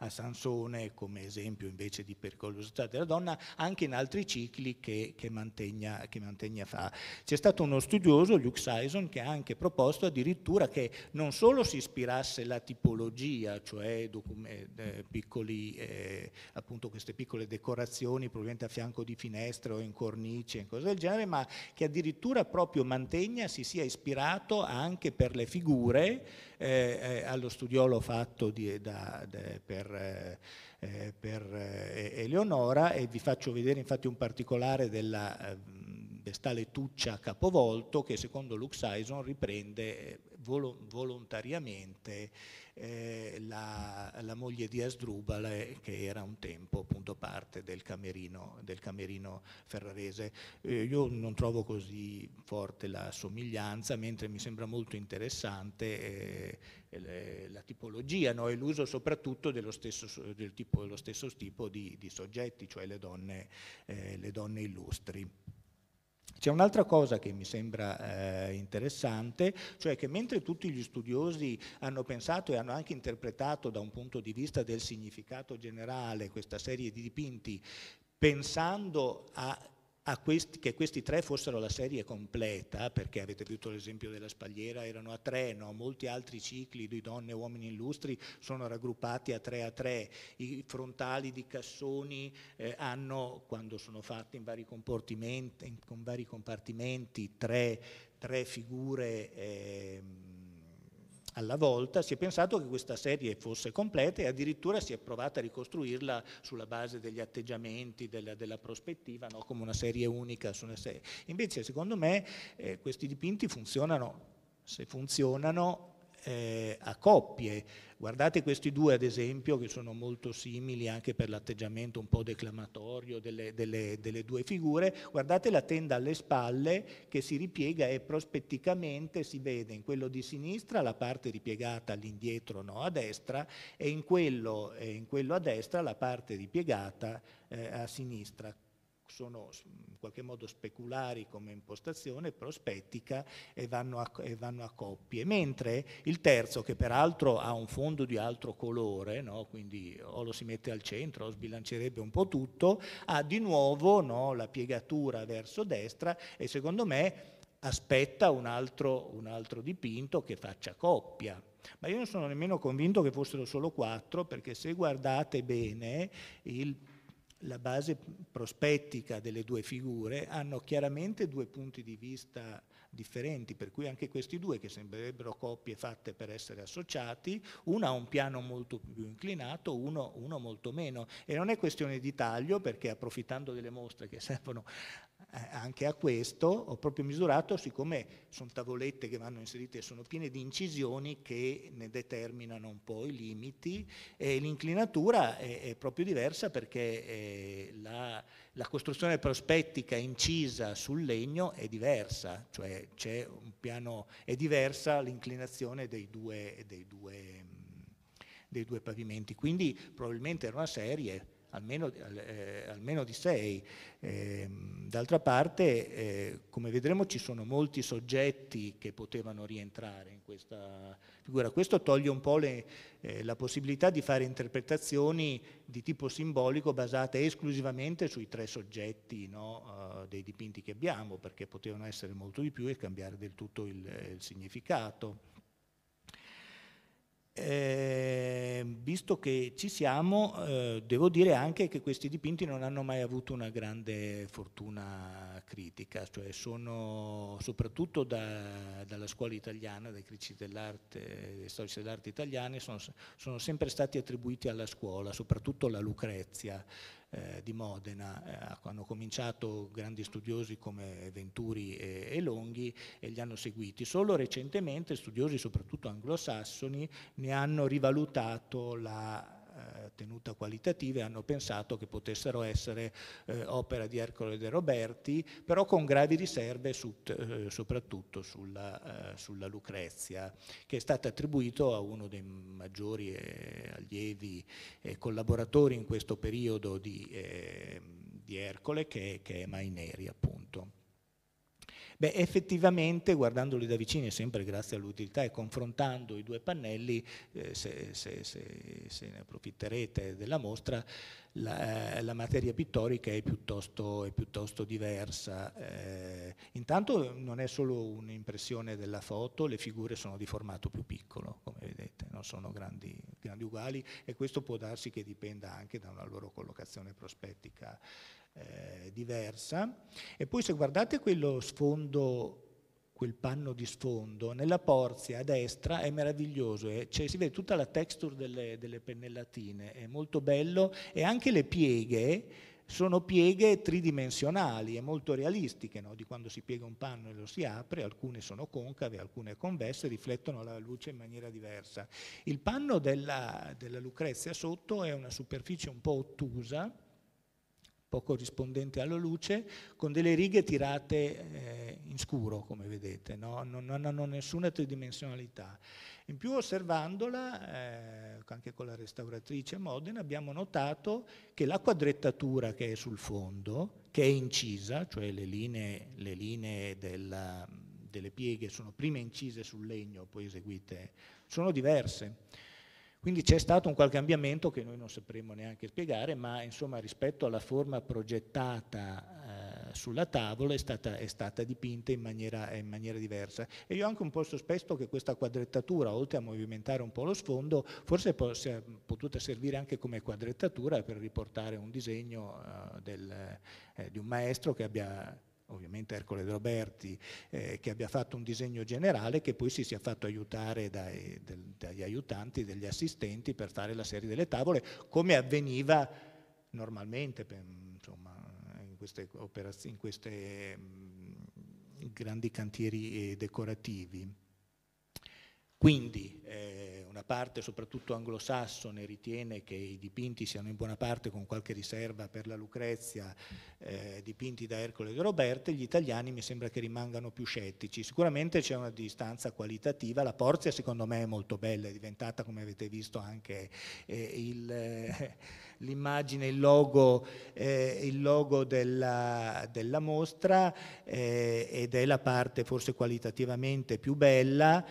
a Sansone come esempio invece di pericolosità della donna, anche in altri cicli che, che, Mantegna, che Mantegna, fa. C'è stato uno studioso, Luke Sison, che ha anche proposto addirittura che non solo si ispirasse la tipologia, cioè eh, piccoli, eh, appunto queste piccole decorazioni probabilmente a fianco di finestre o in cornice, e cose del genere, ma che addirittura proprio Mantegna si sia ispirato anche per le figure eh, eh, allo studiolo fatto di, da, de, per, eh, eh, per Eleonora e vi faccio vedere infatti un particolare della vestale ehm, tuccia capovolto che secondo Luxaison Sison riprende volontariamente eh, la, la, moglie di Asdrubal eh, che era un tempo appunto parte del camerino, del camerino ferrarese. Eh, io non trovo così forte la somiglianza, mentre mi sembra molto interessante eh, la tipologia no? e l'uso soprattutto dello stesso, del tipo, dello stesso tipo di, di, soggetti, cioè le donne, eh, le donne illustri. C'è un'altra cosa che mi sembra eh, interessante, cioè che mentre tutti gli studiosi hanno pensato e hanno anche interpretato da un punto di vista del significato generale questa serie di dipinti, pensando a questi, che questi tre fossero la serie completa, perché avete visto l'esempio della Spagliera, erano a tre, no? molti altri cicli di donne e uomini illustri sono raggruppati a tre a tre, i frontali di Cassoni eh, hanno, quando sono fatti in vari, in, in vari compartimenti, tre, tre figure. Eh, alla volta, si è pensato che questa serie fosse completa e addirittura si è provata a ricostruirla sulla base degli atteggiamenti, della, della prospettiva, no? come una serie unica su una serie. Invece secondo me eh, questi dipinti funzionano, se funzionano, eh, a coppie Guardate questi due ad esempio che sono molto simili anche per l'atteggiamento un po' declamatorio delle, delle, delle due figure, guardate la tenda alle spalle che si ripiega e prospetticamente si vede in quello di sinistra la parte ripiegata all'indietro, no a destra, e in quello, eh, in quello a destra la parte ripiegata eh, a sinistra sono in qualche modo speculari come impostazione, prospettica e vanno, a, e vanno a coppie, mentre il terzo, che peraltro ha un fondo di altro colore, no? quindi o lo si mette al centro o sbilancierebbe un po' tutto, ha di nuovo no, la piegatura verso destra e secondo me aspetta un altro, un altro dipinto che faccia coppia. Ma io non sono nemmeno convinto che fossero solo quattro, perché se guardate bene il la base prospettica delle due figure hanno chiaramente due punti di vista differenti, per cui anche questi due, che sembrerebbero coppie fatte per essere associati, uno ha un piano molto più inclinato, uno, uno molto meno. E non è questione di taglio, perché approfittando delle mostre che servono eh, anche a questo, ho proprio misurato, siccome sono tavolette che vanno inserite, sono piene di incisioni che ne determinano un po' i limiti, e l'inclinatura è, è proprio diversa perché eh, la, la, costruzione prospettica incisa sul legno è diversa, cioè c'è un piano, è diversa l'inclinazione dei due, dei due, dei due pavimenti, quindi probabilmente era una serie almeno, eh, almeno di sei. Eh, d'altra parte, eh, come vedremo, ci sono molti soggetti che potevano rientrare in questa figura. Questo toglie un po' le, eh, la possibilità di fare interpretazioni di tipo simbolico basate esclusivamente sui tre soggetti no, uh, dei dipinti che abbiamo, perché potevano essere molto di più e cambiare del tutto il, il significato. Eh, visto che ci siamo, eh, devo dire anche che questi dipinti non hanno mai avuto una grande fortuna critica, cioè sono soprattutto da, dalla scuola italiana, dai critici dell'arte, dei storici dell'arte italiani, sono, sono, sempre stati attribuiti alla scuola, soprattutto la Lucrezia, eh, di Modena, eh, ecco, hanno cominciato grandi studiosi come Venturi e, e Longhi e li hanno seguiti. Solo recentemente studiosi soprattutto anglosassoni ne hanno rivalutato la eh, tenuta qualitativa e hanno pensato che potessero essere eh, opera di Ercole De Roberti, però con gravi riserve su, eh, soprattutto sulla, eh, sulla, Lucrezia, che è stata attribuito a uno dei maggiori eh, allievi e collaboratori in questo periodo di, di Ercole, che, che è Maineri appunto. Beh, effettivamente guardandoli da vicino, sempre grazie all'utilità e confrontando i due pannelli, eh, se, se, se, se, ne approfitterete della mostra, la, eh, la materia pittorica è piuttosto, è piuttosto diversa. Eh, intanto non è solo un'impressione della foto, le figure sono di formato più piccolo, come vedete, non sono grandi, grandi uguali e questo può darsi che dipenda anche da una loro collocazione prospettica. Eh, diversa. E poi se guardate quello sfondo quel panno di sfondo, nella porzia a destra è meraviglioso, eh? cioè, si vede tutta la texture delle, delle, pennellatine, è molto bello e anche le pieghe sono pieghe tridimensionali e molto realistiche, no? di quando si piega un panno e lo si apre, alcune sono concave, alcune convesse, riflettono la luce in maniera diversa. Il panno della, della Lucrezia sotto è una superficie un po' ottusa, po' corrispondente alla luce, con delle righe tirate eh, in scuro, come vedete, no? non, hanno nessuna tridimensionalità. In più osservandola, eh, anche con la restauratrice Modena, abbiamo notato che la quadrettatura che è sul fondo, che è incisa, cioè le linee, le linee della, delle pieghe sono prima incise sul legno, poi eseguite, sono diverse quindi c'è stato un qualche cambiamento che noi non sapremo neanche spiegare, ma insomma, rispetto alla forma progettata eh, sulla tavola è stata, è stata dipinta in maniera, in maniera, diversa. E io ho anche un po' sospetto che questa quadrettatura, oltre a movimentare un po' lo sfondo, forse sia potuta servire anche come quadrettatura per riportare un disegno eh, del, eh, di un maestro che abbia ovviamente Ercole De Roberti, eh, che abbia fatto un disegno generale che poi si sia fatto aiutare dai, del, dagli aiutanti, degli assistenti per fare la serie delle tavole, come avveniva normalmente per, insomma, in queste, in queste mm, grandi cantieri eh, decorativi. Quindi eh, una parte, soprattutto anglosassone, ritiene che i dipinti siano in buona parte, con qualche riserva per la Lucrezia, eh, dipinti da Ercole de Roberti, gli italiani mi sembra che rimangano più scettici. Sicuramente c'è una distanza qualitativa, la Porzia secondo me è molto bella, è diventata come avete visto anche eh, eh l'immagine, il, il, logo, eh, il logo della, della mostra eh, ed è la parte forse qualitativamente più bella,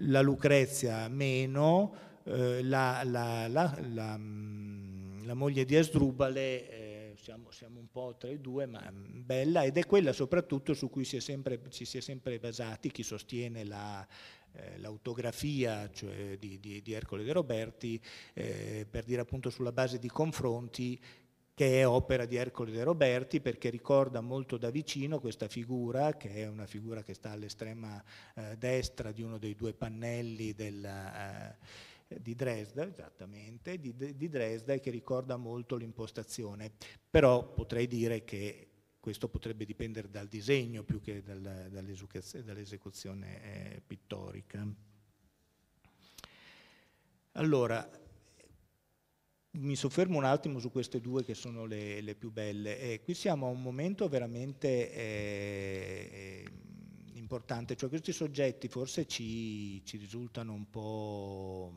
la Lucrezia meno, eh, la, la, la, mm, la, moglie di Asdrubale eh, siamo, siamo, un po' tra i due, ma bella, ed è quella soprattutto su cui si è sempre, ci si è sempre basati chi sostiene la, eh, l'autografia cioè di, di, di, Ercole De Roberti eh, per dire appunto sulla base di confronti che è opera di Ercole De Roberti perché ricorda molto da vicino questa figura, che è una figura che sta all'estrema eh, destra di uno dei due pannelli della... Eh, di Dresda, esattamente, di, di, Dresda e che ricorda molto l'impostazione. Però potrei dire che questo potrebbe dipendere dal disegno più che dal, dall'esecuzione eh, pittorica. Allora, mi soffermo un attimo su queste due che sono le, le più belle. Eh, qui siamo a un momento veramente eh, importante, cioè questi soggetti forse ci, ci risultano un po'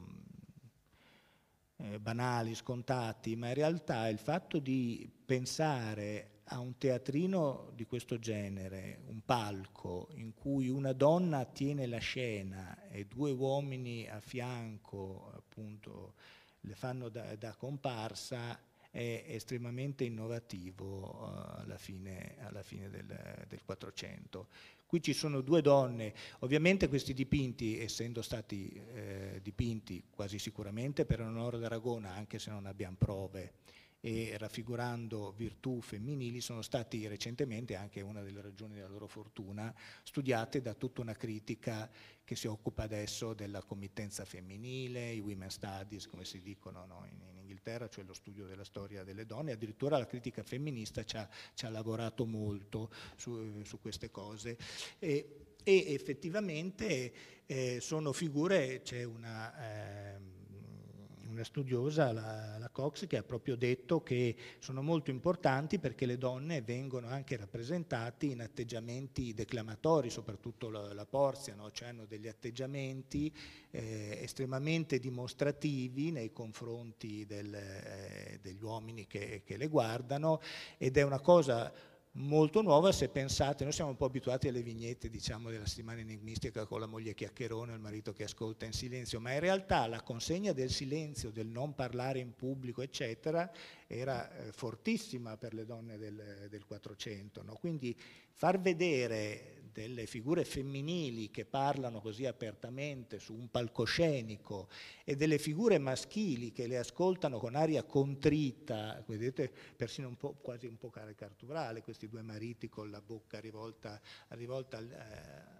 eh, banali, scontati, ma in realtà il fatto di pensare a un teatrino di questo genere, un palco in cui una donna tiene la scena e due uomini a fianco appunto le fanno da, da comparsa, è estremamente innovativo uh, alla fine, alla fine del, del 400. Qui ci sono due donne, ovviamente questi dipinti, essendo stati eh, dipinti quasi sicuramente per Leonora d'Aragona, anche se non abbiamo prove, e raffigurando virtù femminili sono stati recentemente, anche una delle ragioni della loro fortuna, studiate da tutta una critica che si occupa adesso della committenza femminile, i women studies, come si dicono no, in, in, Inghilterra, cioè lo studio della storia delle donne, addirittura la critica femminista ci ha, ci ha lavorato molto su, eh, su queste cose. E, e effettivamente eh, sono figure, c'è una... Eh, una studiosa, la, la, Cox, che ha proprio detto che sono molto importanti perché le donne vengono anche rappresentate in atteggiamenti declamatori, soprattutto la, la Porzia, no? cioè hanno degli atteggiamenti eh, estremamente dimostrativi nei confronti del, eh, degli uomini che, che le guardano ed è una cosa molto nuova se pensate, noi siamo un po' abituati alle vignette diciamo, della settimana enigmistica con la moglie chiacchierone, e il marito che ascolta in silenzio, ma in realtà la consegna del silenzio, del non parlare in pubblico eccetera era eh, fortissima per le donne del, del 400, no? quindi far vedere delle figure femminili che parlano così apertamente su un palcoscenico e delle figure maschili che le ascoltano con aria contrita, vedete persino un po', quasi un po' caricaturale, questi due mariti con la bocca rivolta, rivolta eh,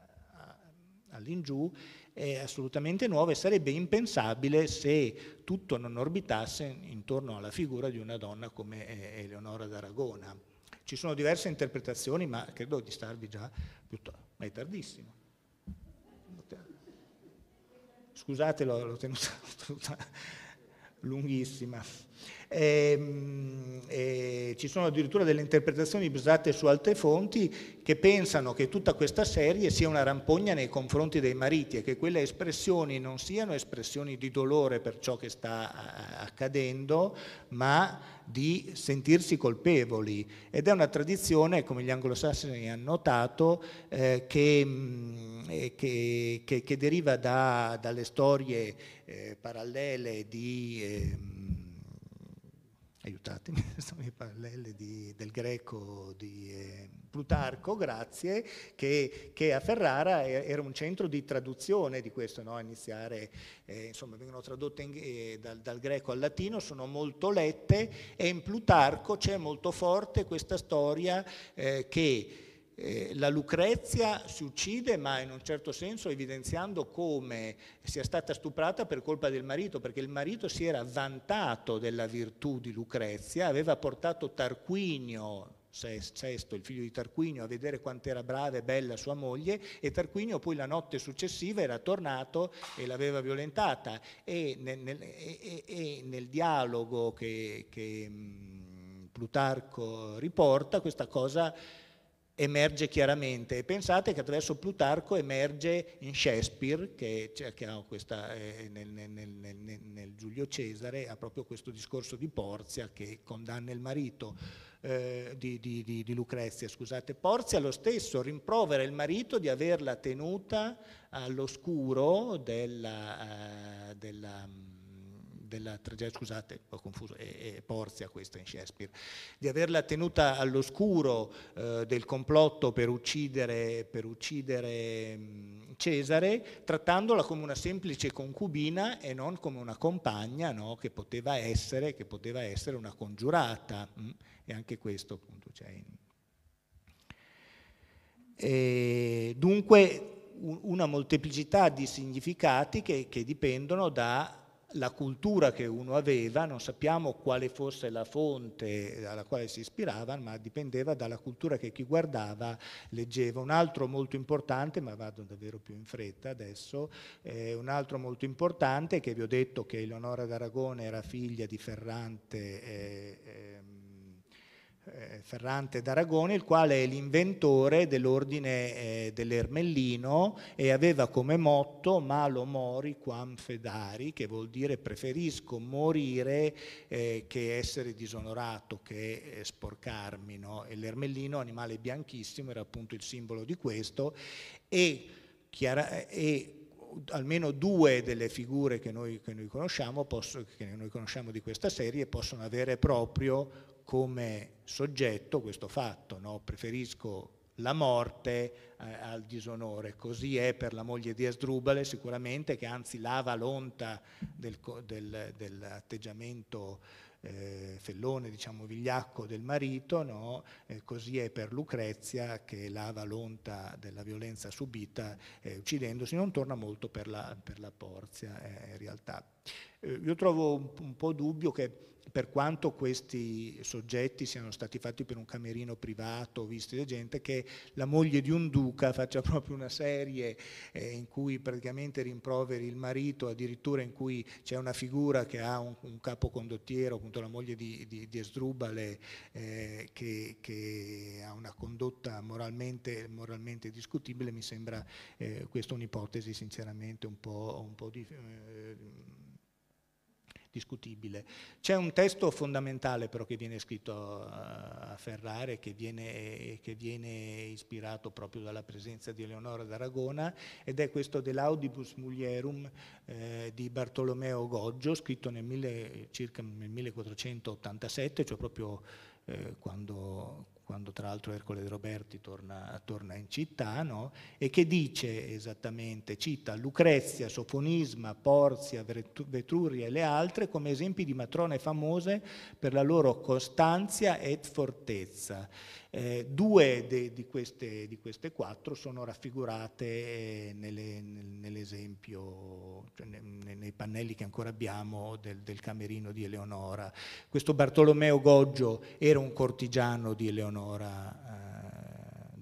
all'ingiù, è assolutamente nuovo e sarebbe impensabile se tutto non orbitasse intorno alla figura di una donna come eh, Eleonora d'Aragona. Ci sono diverse interpretazioni, ma credo di starvi già piuttosto, ma è tardissimo. Scusate, l'ho tenuta, tenuta lunghissima. E, ehm, e eh, ci sono addirittura delle interpretazioni basate su altre fonti che pensano che tutta questa serie sia una rampogna nei confronti dei mariti e che quelle espressioni non siano espressioni di dolore per ciò che sta eh, accadendo, ma di sentirsi colpevoli. Ed è una tradizione, come gli anglosassoni hanno notato, eh, che, mm, eh, che, che, deriva da, dalle storie eh, parallele di... Eh, aiutatemi, sono i paralleli di, del greco di eh, Plutarco, grazie, che, che, a Ferrara era un centro di traduzione di questo, no? iniziare, eh, insomma, vengono tradotte in, eh, dal, dal, greco al latino, sono molto lette e in Plutarco c'è molto forte questa storia eh, che eh, la Lucrezia si uccide ma in un certo senso evidenziando come sia stata stuprata per colpa del marito, perché il marito si era vantato della virtù di Lucrezia, aveva portato Tarquinio Sesto, il figlio di Tarquinio, a vedere quanto era brava e bella sua moglie e Tarquinio poi la notte successiva era tornato e l'aveva violentata e nel, nel, e, e nel dialogo che, che mm, Plutarco riporta questa cosa emerge chiaramente. pensate che attraverso Plutarco emerge in Shakespeare, che, cioè, che ha questa, eh, nel, nel, nel, nel, Giulio Cesare, ha proprio questo discorso di Porzia che condanna il marito eh, di, di, di, di, Lucrezia. Scusate. Porzia lo stesso rimprovera il marito di averla tenuta all'oscuro della, eh, della mm, della tragedia, scusate, ho confuso, è, è Porzia questa in Shakespeare, di averla tenuta all'oscuro eh, del complotto per uccidere, per uccidere mh, Cesare, trattandola come una semplice concubina e non come una compagna no, che, poteva essere, che, poteva essere, una congiurata. Mh? E anche questo appunto c'è in... E, dunque una molteplicità di significati che, che dipendono da la cultura che uno aveva, non sappiamo quale fosse la fonte alla quale si ispirava, ma dipendeva dalla cultura che chi guardava leggeva. Un altro molto importante, ma vado davvero più in fretta adesso, eh, un altro molto importante che vi ho detto che Eleonora d'Aragone era figlia di Ferrante. Eh, eh, eh, Ferrante d'Aragone, il quale è l'inventore dell'ordine eh, dell'Ermellino e aveva come motto Malo mori quam fedari, che vuol dire preferisco morire eh, che essere disonorato, che eh, sporcarmi. No? E l'Ermellino, animale bianchissimo, era appunto il simbolo di questo e, chiara, e almeno due delle figure che noi, che, noi posso, che noi, conosciamo di questa serie possono avere proprio come soggetto questo fatto, no? preferisco la morte eh, al disonore. Così è per la moglie di Asdrubale sicuramente, che anzi lava l'onta del, del, dell'atteggiamento eh, fellone, diciamo vigliacco del marito, no? eh, così è per Lucrezia che lava l'onta della violenza subita eh, uccidendosi, non torna molto per la, per la Porzia eh, in realtà. Eh, io trovo un, un po' dubbio che per quanto questi soggetti siano stati fatti per un camerino privato, visti da gente, che la moglie di un duca faccia proprio una serie eh, in cui praticamente rimproveri il marito, addirittura in cui c'è una figura che ha un, un condottiero, appunto la moglie di, di, di Esdrubale, eh, che, che, ha una condotta moralmente, moralmente discutibile, mi sembra eh, questa un'ipotesi sinceramente un po', un po di, eh, discutibile. C'è un testo fondamentale però che viene scritto eh, a Ferrare, che viene, che viene ispirato proprio dalla presenza di Eleonora d'Aragona, ed è questo De Laudibus Mulierum eh, di Bartolomeo Goggio, scritto nel mille, circa nel 1487, cioè proprio eh, quando, quando tra l'altro Ercole De Roberti torna, torna in città, no? e che dice esattamente, cita Lucrezia, Sofonisma, Porzia, Vetruria e le altre come esempi di matrone famose per la loro costanza et fortezza. Eh, due de, di, queste, di, queste, quattro sono raffigurate eh, nelle, nell'esempio, cioè nei, nei, pannelli che ancora abbiamo del, del, camerino di Eleonora. Questo Bartolomeo Goggio era un cortigiano di Eleonora eh,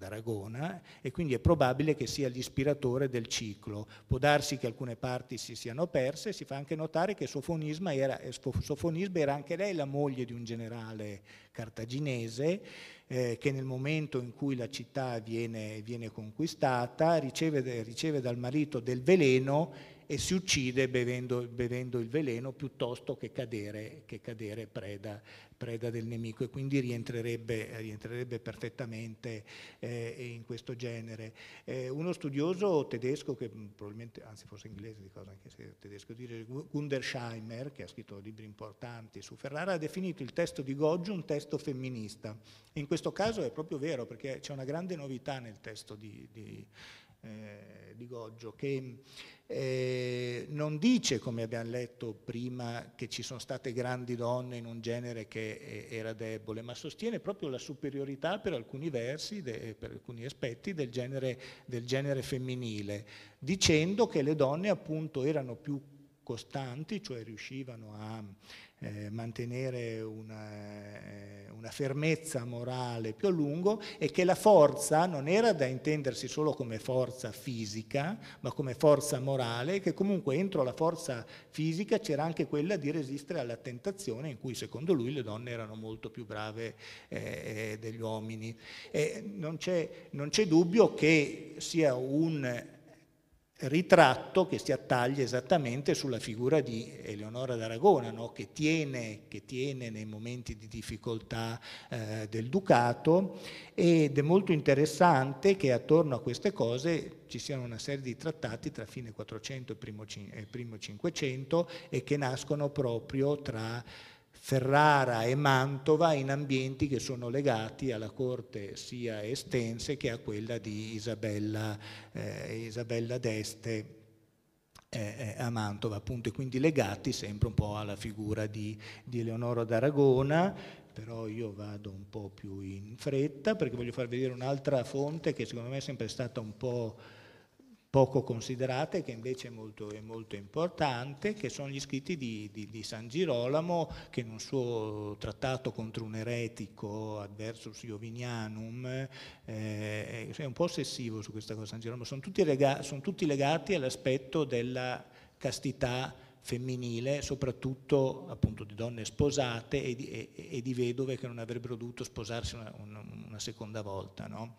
d'Aragona e quindi è probabile che sia l'ispiratore del ciclo. Può darsi che alcune parti si siano perse, si fa anche notare che Sofonisba era, eh, Sofonisba era anche lei la moglie di un generale cartaginese eh, che nel momento in cui la città viene, viene conquistata riceve, riceve dal marito del veleno e si uccide bevendo, bevendo il veleno piuttosto che cadere, che cadere preda, preda, del nemico e quindi rientrerebbe, rientrerebbe perfettamente eh, in questo genere. Eh, uno studioso tedesco, che probabilmente, anzi forse inglese di anche se tedesco, dire, Gundersheimer, che ha scritto libri importanti su Ferrara, ha definito il testo di Goggio un testo femminista. In questo caso è proprio vero perché c'è una grande novità nel testo di, di, eh, di Goggio che eh, non dice, come abbiamo letto prima, che ci sono state grandi donne in un genere che eh, era debole, ma sostiene proprio la superiorità per alcuni versi, de, eh, per alcuni aspetti del genere, del genere femminile, dicendo che le donne appunto erano più costanti, cioè riuscivano a eh, mantenere una, eh, una, fermezza morale più a lungo e che la forza non era da intendersi solo come forza fisica, ma come forza morale, che comunque entro la forza fisica c'era anche quella di resistere alla tentazione in cui secondo lui le donne erano molto più brave eh, eh degli uomini. Non c'è, non c'è dubbio che sia un ritratto che si attaglia esattamente sulla figura di Eleonora d'Aragona, no? che, tiene, che, tiene, nei momenti di difficoltà eh, del Ducato ed è molto interessante che attorno a queste cose ci siano una serie di trattati tra fine 400 e primo, primo 500 e che nascono proprio tra Ferrara e Mantova in ambienti che sono legati alla corte sia estense che a quella di Isabella, eh, Isabella d'Este eh, eh, a Mantova, appunto, e quindi legati sempre un po' alla figura di, di Eleonora d'Aragona, però io vado un po' più in fretta perché voglio far vedere un'altra fonte che secondo me è sempre stata un po' poco considerate, che invece è molto, è molto importante, che sono gli scritti di, di, di, San Girolamo, che in un suo trattato contro un eretico, Adversus Iovinianum, eh, è un po' ossessivo su questa cosa San Girolamo, sono tutti, lega, sono tutti legati all'aspetto della castità femminile, soprattutto appunto di donne sposate e di, e, e di vedove che non avrebbero dovuto sposarsi una, una, una seconda volta. No?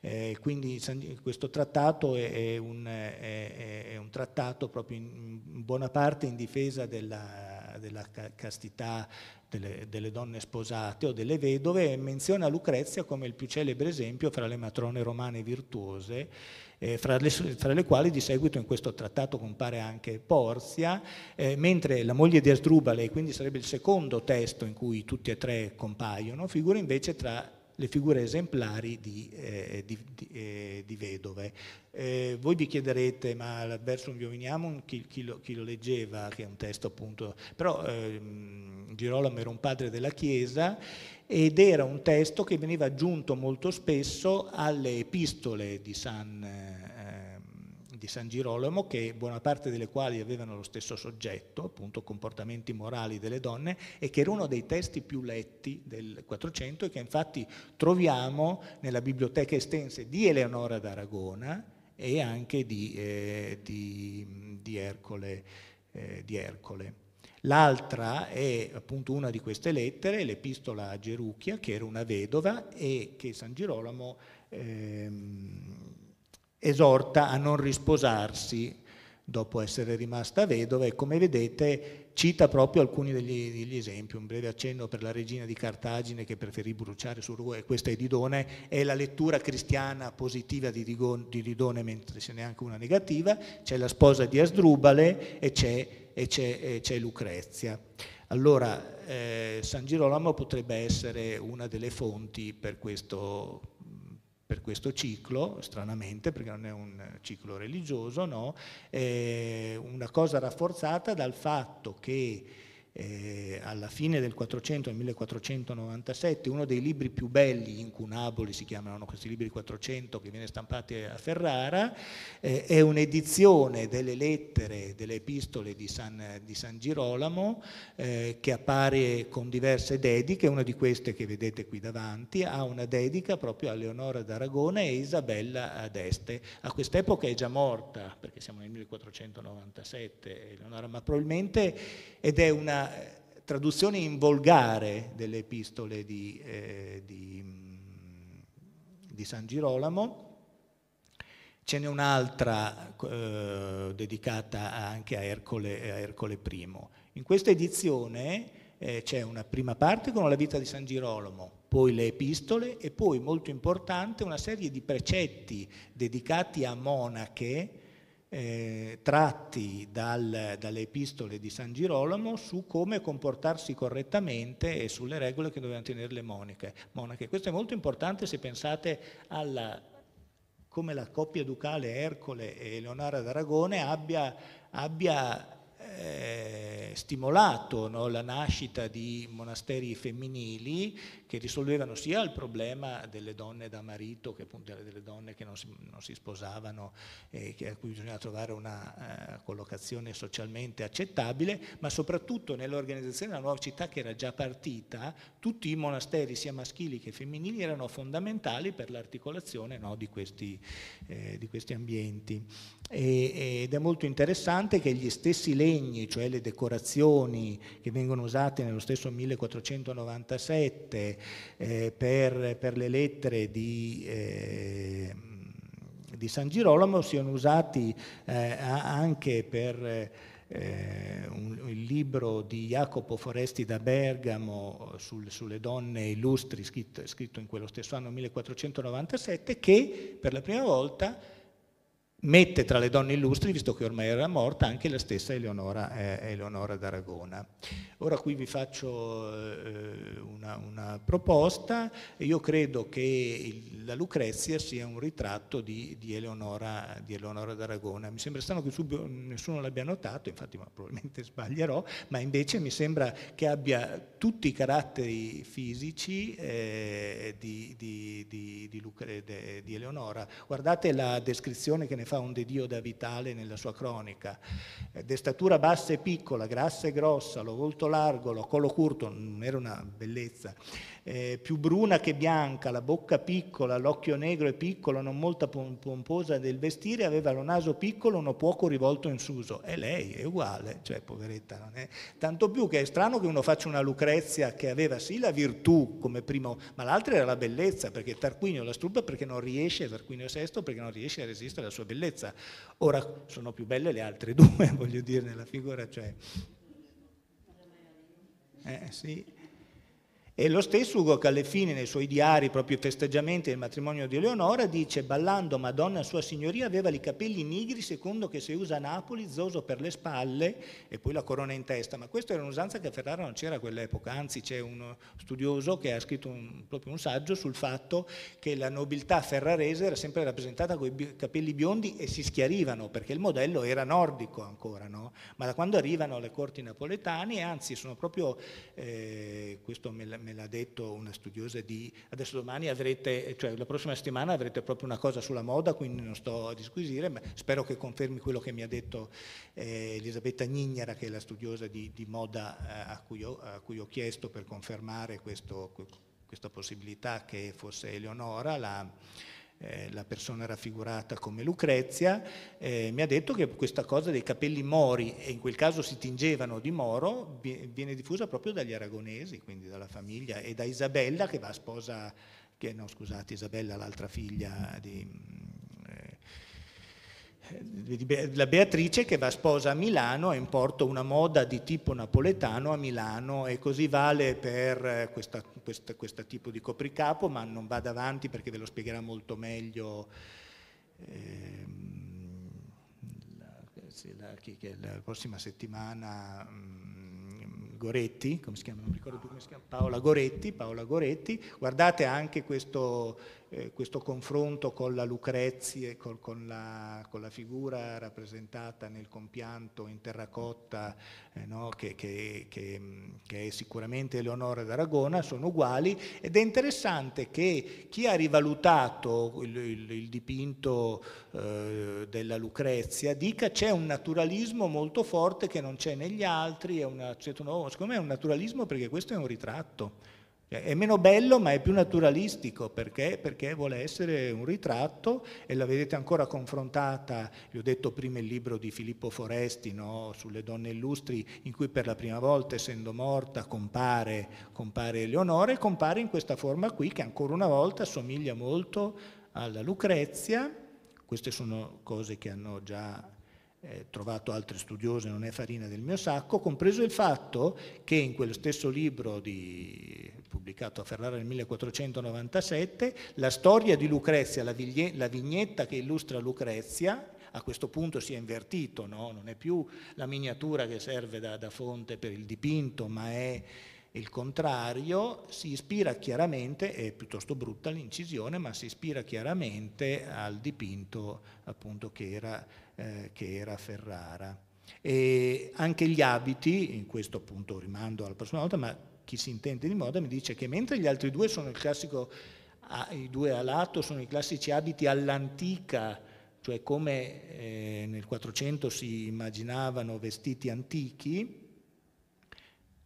Eh, quindi questo trattato è, è, un, è, è, un, trattato proprio in, in buona parte in difesa della, della castità delle, delle, donne sposate o delle vedove e menziona Lucrezia come il più celebre esempio fra le matrone romane virtuose eh, fra, le, fra, le, quali di seguito in questo trattato compare anche Porzia, eh, mentre la moglie di Asdrubale, e quindi sarebbe il secondo testo in cui tutti e tre compaiono, figura invece tra le figure esemplari di, eh, di, di, eh, di vedove. Eh, voi vi chiederete, ma l'Adversum Biominamum chi, chi, lo, chi lo leggeva, che è un testo appunto, però ehm, Girolamo era un padre della Chiesa ed era un testo che veniva aggiunto molto spesso alle epistole di San eh, di San Girolamo, che buona parte delle quali avevano lo stesso soggetto, appunto comportamenti morali delle donne, e che era uno dei testi più letti del 400 e che infatti troviamo nella biblioteca estense di Eleonora d'Aragona e anche di, eh, di, di Ercole. Eh, di Ercole. L'altra è appunto una di queste lettere, l'epistola a Geruchia, che era una vedova e che San Girolamo ehm, esorta a non risposarsi dopo essere rimasta vedova e come vedete cita proprio alcuni degli, degli, esempi, un breve accenno per la regina di Cartagine che preferì bruciare su rue, e questa è Didone, è la lettura cristiana positiva di, Digon, di Didone, mentre ce n'è anche una negativa, c'è la sposa di Asdrubale e c'è, e c'è, e c'è Lucrezia. Allora, eh, San Girolamo potrebbe essere una delle fonti per questo, per questo ciclo, stranamente, perché non è un ciclo religioso, no? una cosa rafforzata dal fatto che eh, alla fine del 400, nel 1497, uno dei libri più belli, incunaboli si chiamano questi libri 400 che viene stampati a Ferrara, eh, è un'edizione delle lettere, delle epistole di San, di San Girolamo eh, che appare con diverse dediche, una di queste che vedete qui davanti ha una dedica proprio a Leonora d'Aragone e Isabella d'Este. A quest'epoca è già morta, perché siamo nel 1497, Leonora, ma probabilmente ed è una traduzione in volgare delle epistole di, eh, di, di San Girolamo. Ce n'è un'altra eh, dedicata anche a Ercole, a Ercole, I. In questa edizione eh, c'è una prima parte con la vita di San Girolamo, poi le epistole e poi, molto importante, una serie di precetti dedicati a monache eh, tratti dal, dalle epistole di San Girolamo su come comportarsi correttamente e sulle regole che dovevano tenere le monache. monache. Questo è molto importante se pensate alla, come la coppia ducale Ercole e Leonardo d'Aragone abbia, abbia eh, stimolato no, la nascita di monasteri femminili che risolvevano sia il problema delle donne da marito, che appunto delle donne che non si, non si sposavano e eh, a cui bisognava trovare una eh, collocazione socialmente accettabile, ma soprattutto nell'organizzazione della nuova città che era già partita, tutti i monasteri sia maschili che femminili erano fondamentali per l'articolazione no, di, questi, eh, di questi ambienti ed è molto interessante che gli stessi legni, cioè le decorazioni che vengono usate nello stesso 1497 eh, per, per, le lettere di... Eh, di San Girolamo siano usati eh, anche per eh, un, il libro di Jacopo Foresti da Bergamo sul, sulle donne illustri, scritto, scritto in quello stesso anno 1497, che per la prima volta mette tra le donne illustri, visto che ormai era morta, anche la stessa Eleonora, eh, Eleonora d'Aragona. Ora qui vi faccio eh, una, una, proposta, io credo che il, la Lucrezia sia un ritratto di, di, Eleonora, di Eleonora d'Aragona. Mi sembra strano che subito nessuno l'abbia notato, infatti probabilmente sbaglierò, ma invece mi sembra che abbia tutti i caratteri fisici eh, di, di, di Eleonora. Guardate la descrizione che ne fa fa un dedio da Vitale nella sua cronica. Eh, Destatura bassa e piccola, grassa e grossa, lo volto largo, lo collo curto, non era una bellezza eh, più bruna che bianca, la bocca piccola, l'occhio negro e piccolo, non molto pomposa del vestire, aveva lo naso piccolo, uno poco rivolto in suso. E lei è uguale, cioè poveretta, non è? Tanto più che è strano che uno faccia una Lucrezia che aveva sì la virtù come primo, ma l'altra era la bellezza, perché Tarquinio la struppa perché non riesce, Tarquinio VI perché non riesce a resistere alla sua bellezza. Ora sono più belle le altre due, voglio dire, nella figura, cioè... Eh sì. E lo stesso Ugo Callefini nei suoi diari, proprio i festeggiamenti del matrimonio di Eleonora, dice ballando Madonna sua signoria aveva i capelli nigri secondo che se usa a Napoli, zoso per le spalle e poi la corona in testa, ma questa era un'usanza che a Ferrara non c'era a quell'epoca, anzi c'è uno studioso che ha scritto un, proprio un saggio sul fatto che la nobiltà ferrarese era sempre rappresentata con i capelli biondi e si schiarivano perché il modello era nordico ancora, no? ma da quando arrivano le corti napoletane, anzi sono proprio eh, questo me l'ha detto una studiosa di... Adesso domani avrete, cioè la prossima settimana avrete proprio una cosa sulla moda, quindi non sto a disquisire, ma spero che confermi quello che mi ha detto eh, Elisabetta Nignera, che è la studiosa di, di moda eh, a, cui ho, a, cui ho, chiesto per confermare questo, questa possibilità che fosse Eleonora la eh, la persona raffigurata come Lucrezia, eh, mi ha detto che questa cosa dei capelli mori, e in quel caso si tingevano di moro, viene diffusa proprio dagli aragonesi, quindi dalla famiglia, e da Isabella che va a sposa, che no scusate Isabella l'altra figlia di, eh, la Beatrice che va sposa a Milano e importa una moda di tipo napoletano a Milano e così vale per eh, questo tipo di copricapo, ma non vado avanti perché ve lo spiegherà molto meglio eh, la, la, la, prossima settimana mh, mm, Goretti, come si chiama? Non ricordo più come si chiama, Paola Goretti, Paola Goretti. Guardate anche questo eh, questo confronto con la Lucrezia, col, con, la, con, la, figura rappresentata nel compianto in terracotta, eh, no, che, che, che, mm, che, è sicuramente Eleonora d'Aragona, sono uguali ed è interessante che chi ha rivalutato il, il, il dipinto eh, della Lucrezia dica c'è un naturalismo molto forte che non c'è negli altri, è una, secondo me è un naturalismo perché questo è un ritratto cioè, è meno bello ma è più naturalistico perché? perché? vuole essere un ritratto e la vedete ancora confrontata, vi ho detto prima il libro di Filippo Foresti no? sulle donne illustri in cui per la prima volta essendo morta compare, compare Eleonora e compare in questa forma qui che ancora una volta somiglia molto alla Lucrezia, queste sono cose che hanno già eh, trovato altri studiosi, non è farina del mio sacco, compreso il fatto che in quello stesso libro di, pubblicato a Ferrara nel 1497, la storia di Lucrezia, la, viglie, la vignetta che illustra Lucrezia, a questo punto si è invertito, no? non è più la miniatura che serve da, da fonte per il dipinto, ma è il contrario si ispira chiaramente, è piuttosto brutta l'incisione, ma si ispira chiaramente al dipinto appunto che era, eh, che era Ferrara. E anche gli abiti, in questo appunto rimando alla prossima volta, ma chi si intende di moda mi dice che mentre gli altri due sono il classico, i due a lato sono i classici abiti all'antica, cioè come eh, nel 400 si immaginavano vestiti antichi,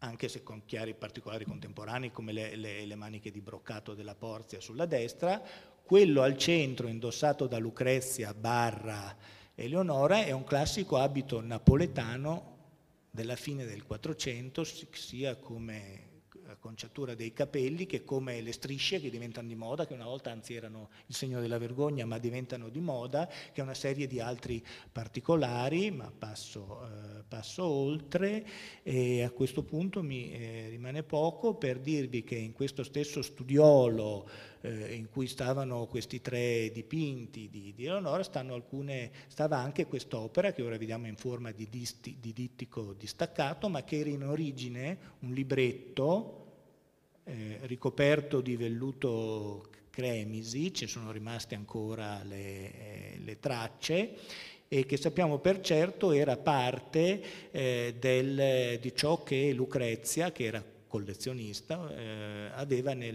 anche se con chiari particolari contemporanei come le, le, le maniche di broccato della Porzia sulla destra, quello al centro indossato da Lucrezia barra Eleonora è un classico abito napoletano della fine del Quattrocento, sia come l'acconciatura dei capelli, che come le strisce che diventano di moda, che una volta anzi erano il segno della vergogna, ma diventano di moda, che una serie di altri particolari, ma passo, eh, passo oltre e a questo punto mi eh, rimane poco per dirvi che in questo stesso studiolo eh, in cui stavano questi tre dipinti di, di Eleonora, alcune, stava anche quest'opera che ora vediamo in forma di, disti, di dittico distaccato, ma che era in origine un libretto eh, ricoperto di velluto cremisi, ci sono rimaste ancora le, eh, le tracce, e che sappiamo per certo era parte eh, del, di ciò che Lucrezia, che era collezionista, eh, aveva nel,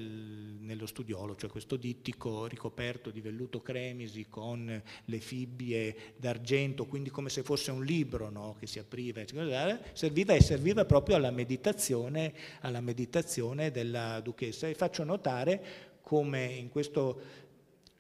nello studiolo, cioè questo dittico ricoperto di velluto cremisi con le fibbie d'argento, quindi come se fosse un libro no? che si apriva, eccetera, serviva e serviva proprio alla meditazione, alla meditazione della duchessa. E faccio notare come in questo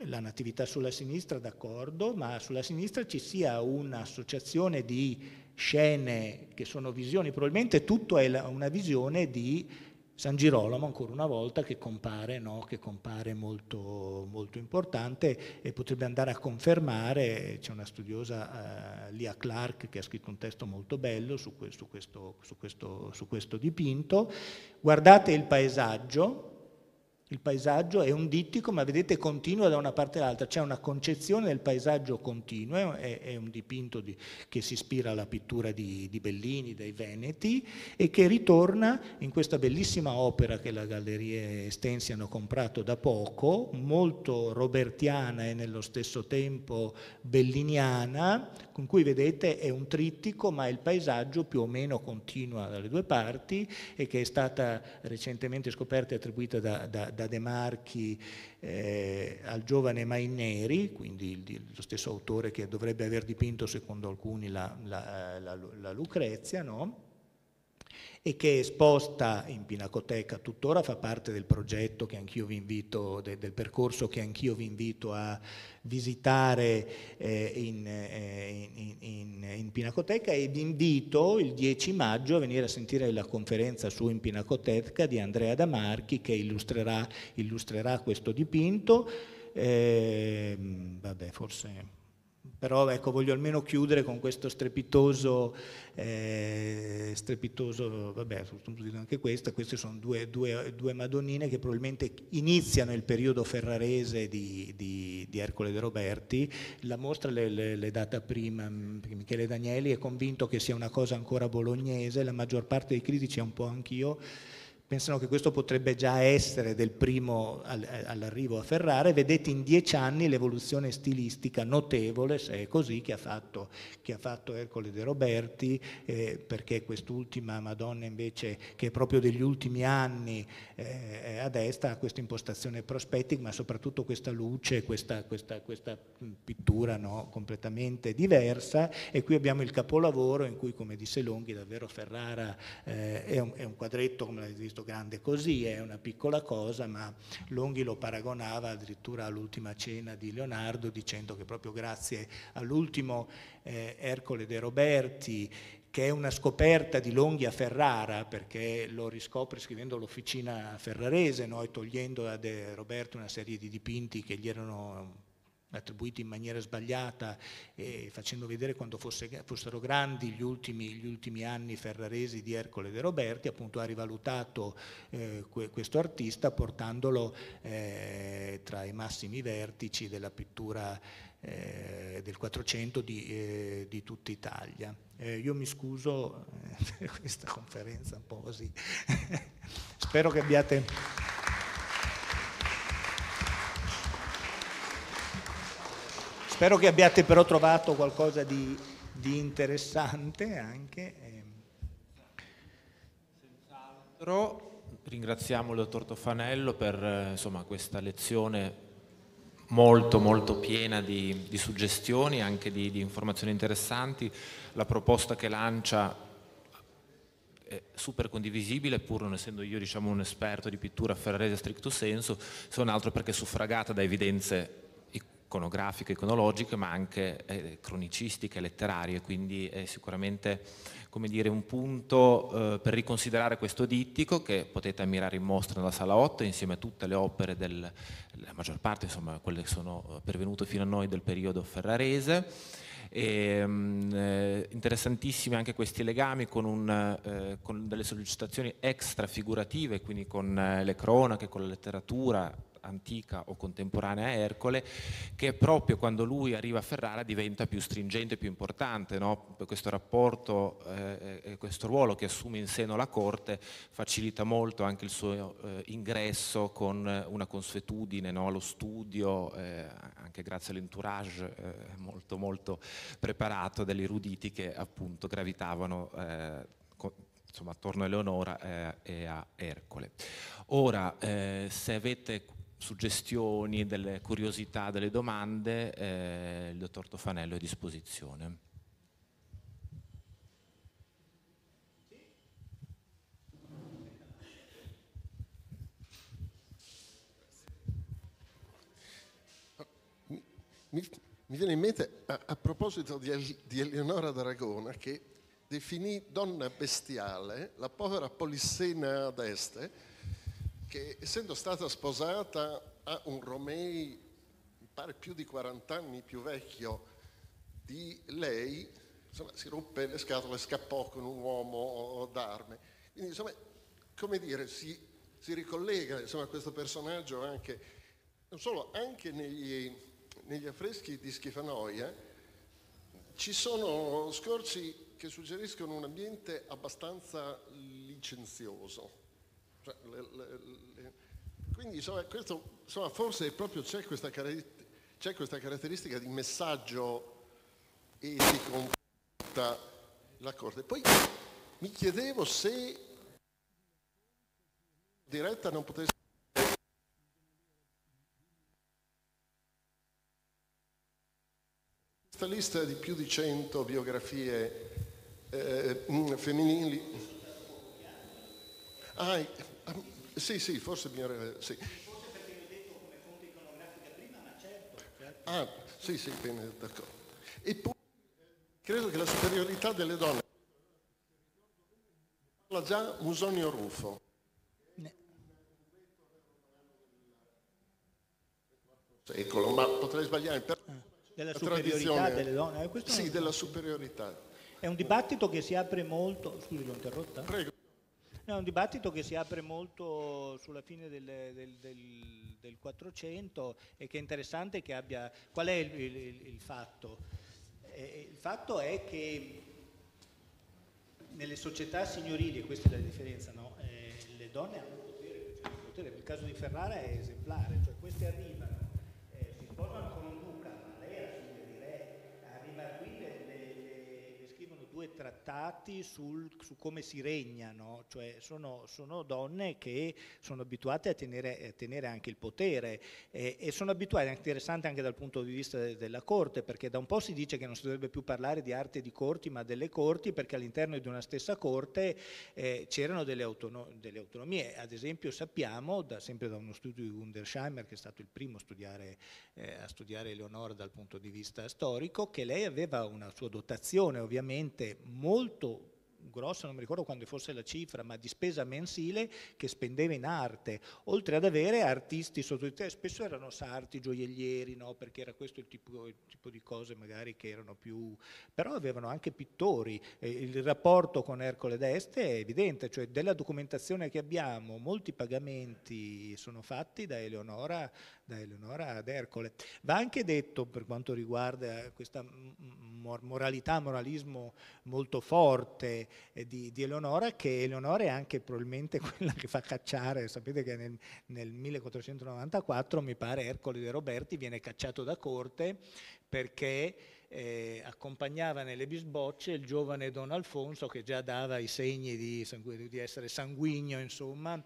la natività sulla sinistra, d'accordo, ma sulla sinistra ci sia un'associazione di scene che sono visioni, probabilmente tutto è una visione di San Girolamo ancora una volta che compare, no? che compare molto, molto, importante e potrebbe andare a confermare, c'è una studiosa eh, Lia Clark che ha scritto un testo molto bello su, que su, questo, su, questo, su questo dipinto, guardate il paesaggio, il paesaggio è un dittico, ma vedete continua da una parte all'altra, c'è una concezione del paesaggio continuo, è, è un dipinto di, che si ispira alla pittura di, di, Bellini, dei Veneti, e che ritorna in questa bellissima opera che la Galleria Estensi hanno comprato da poco, molto robertiana e nello stesso tempo belliniana, con cui vedete è un trittico, ma il paesaggio più o meno continua dalle due parti e che è stata recentemente scoperta e attribuita da, da da De Marchi eh, al giovane Maineri, quindi lo stesso autore che dovrebbe aver dipinto secondo alcuni la, la, la, la Lucrezia, no? e che è esposta in Pinacoteca tuttora, fa parte del progetto che anch'io vi invito, de, del percorso che anch'io vi invito a visitare eh, in, eh, in, in, in, Pinacoteca e vi invito il 10 maggio a venire a sentire la conferenza su in Pinacoteca di Andrea Damarchi che illustrerà, illustrerà questo dipinto. Eh, vabbè, forse però ecco, voglio almeno chiudere con questo strepitoso, eh, strepitoso vabbè, anche questa, queste sono due, due, due, Madonnine che probabilmente iniziano il periodo ferrarese di, di, di Ercole De Roberti, la mostra le, le, le data mm, prima Michele Danieli è convinto che sia una cosa ancora bolognese, la maggior parte dei critici, un po' anch'io, pensano che questo potrebbe già essere del primo eh, all'arrivo a Ferrara vedete in dieci anni l'evoluzione stilistica notevole, se è così, che ha fatto, che ha fatto Ercole De Roberti, eh, perché quest'ultima Madonna invece che è proprio degli ultimi anni eh, a destra ha questa impostazione prospectic, ma soprattutto questa luce, questa, questa, questa pittura no, completamente diversa e qui abbiamo il capolavoro in cui, come disse Longhi, davvero Ferrara eh, è, un, è un quadretto, come l'avete visto, grande così, è una piccola cosa, ma Longhi lo paragonava addirittura all'ultima cena di Leonardo dicendo che proprio grazie all'ultimo eh, Ercole De Roberti che è una scoperta di Longhi a Ferrara, perché lo riscopre scrivendo l'officina ferrarese no? e togliendo a De Roberto una serie di dipinti che gli erano attribuiti in maniera sbagliata, e facendo vedere quando fosse, fossero grandi gli ultimi, gli ultimi, anni ferraresi di Ercole De Roberti, appunto ha rivalutato eh, que, questo artista portandolo eh, tra i massimi vertici della pittura eh, del 400 di, eh, di tutta Italia. Eh, io mi scuso per questa conferenza un po' così, spero che abbiate... Spero che abbiate però trovato qualcosa di, di interessante anche. Ehm. Senz'altro ringraziamo il dottor Tofanello per eh, insomma, questa lezione molto molto piena di, di suggestioni, anche di, di, informazioni interessanti. La proposta che lancia è super condivisibile, pur non essendo io diciamo, un esperto di pittura ferrarese a stricto senso, se non altro perché suffragata da evidenze iconografiche, iconologiche, ma anche eh, cronicistiche, letterarie, quindi è sicuramente dire, un punto eh, per riconsiderare questo dittico che potete ammirare in mostra nella sala 8 insieme a tutte le opere, della maggior parte insomma quelle che sono eh, pervenute fino a noi del periodo ferrarese. E, ehm, mh, eh, interessantissimi anche questi legami con, un, eh, con delle sollecitazioni extra figurative, quindi con eh, le cronache, con la letteratura, antica o contemporanea a Ercole, che proprio quando lui arriva a Ferrara diventa più stringente, più importante, no? questo rapporto eh, e questo ruolo che assume in seno la corte facilita molto anche il suo eh, ingresso con una consuetudine no? allo studio, eh, anche grazie all'entourage eh, molto molto preparato degli eruditi che appunto gravitavano eh, insomma, attorno a Eleonora eh, e a Ercole. Ora, eh, se avete suggestioni, delle curiosità, delle domande, eh, il dottor Tofanello è a disposizione. Mi, mi, viene in mente a, a proposito di, di Eleonora d'Aragona che definì donna bestiale la povera Polissena d'Este, che essendo stata sposata a un Romei, mi pare più di 40 anni più vecchio di lei, insomma, si ruppe le scatole, e scappò con un uomo d'arme. Quindi, insomma, come dire, si, si ricollega insomma, a questo personaggio anche, non solo, anche negli, negli affreschi di Schifanoia ci sono scorci che suggeriscono un ambiente abbastanza licenzioso cioè, le, le, le... Quindi insomma, questo, insomma, forse proprio c'è questa, c'è questa, caratteristica di messaggio e un po' la Corte. Poi mi chiedevo se diretta non potesse questa lista di più di 100 biografie eh, mm, femminili ah, sì, sì, forse mi era... Eh, sì. Forse perché l'ho detto come fonte iconografica prima, ma certo. certo. Ah, sì, sì, bene, d'accordo. E poi credo che la superiorità delle donne... Parla già Musonio Rufo. secolo, ma potrei sbagliare. Per ah, della superiorità delle donne. Eh, sì, della superiorità. È un dibattito che si apre molto. Scusi, l'ho interrotta? Prego è un dibattito che si apre molto sulla fine del, del, del, del 400 e che è interessante che abbia... Qual è il, il, il fatto? Eh, il fatto è che nelle società signorili, e questa è la differenza, no? eh, le donne hanno potere, cioè il potere, il caso di Ferrara è esemplare, cioè queste arrivano, eh, si sposano con due trattati sul, su come si regnano, cioè sono, sono donne che sono abituate a tenere, a tenere anche il potere eh, e sono abituate, è interessante anche dal punto di vista de, della corte, perché da un po' si dice che non si dovrebbe più parlare di arte di corti ma delle corti perché all'interno di una stessa corte eh, c'erano delle, autono, delle, autonomie, ad esempio sappiamo, da, sempre da uno studio di Wundersheimer che è stato il primo a studiare, eh, a studiare Eleonora dal punto di vista storico, che lei aveva una sua dotazione ovviamente molto grossa, non mi ricordo quando fosse la cifra, ma di spesa mensile che spendeva in arte, oltre ad avere artisti sotto di te, spesso erano sarti, gioiellieri, no? perché era questo il tipo, il tipo, di cose magari che erano più... però avevano anche pittori, eh, il rapporto con Ercole d'Este è evidente, cioè della documentazione che abbiamo molti pagamenti sono fatti da Eleonora, da Eleonora ad Ercole. Va anche detto per quanto riguarda questa moralità, moralismo molto forte, eh, di, di, Eleonora, che Eleonora è anche probabilmente quella che fa cacciare, sapete che nel, nel 1494 mi pare Ercole De Roberti viene cacciato da corte perché eh, accompagnava nelle bisbocce il giovane Don Alfonso che già dava i segni di, di essere sanguigno, insomma,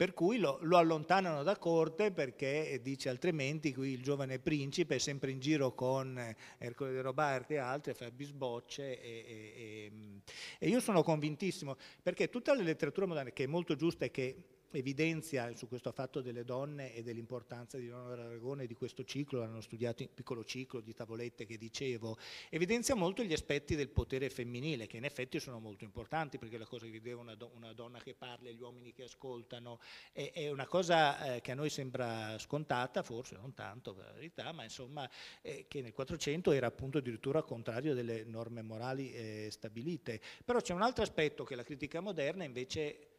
per cui lo, lo, allontanano da corte perché eh, dice altrimenti qui il giovane principe è sempre in giro con eh, Ercole de Roberti e altri, fa bisbocce e, e, e, mm, e io sono convintissimo perché tutta la letteratura moderna che è molto giusta e che evidenzia su questo fatto delle donne e dell'importanza di Leonora Aragone di questo ciclo, hanno studiato un piccolo ciclo di tavolette che dicevo, evidenzia molto gli aspetti del potere femminile che in effetti sono molto importanti perché la cosa che vede una, do una, donna che parla e gli uomini che ascoltano è, è una cosa eh, che a noi sembra scontata, forse non tanto per la verità, ma insomma eh, che nel 400 era appunto addirittura contrario delle norme morali eh, stabilite. Però c'è un altro aspetto che la critica moderna invece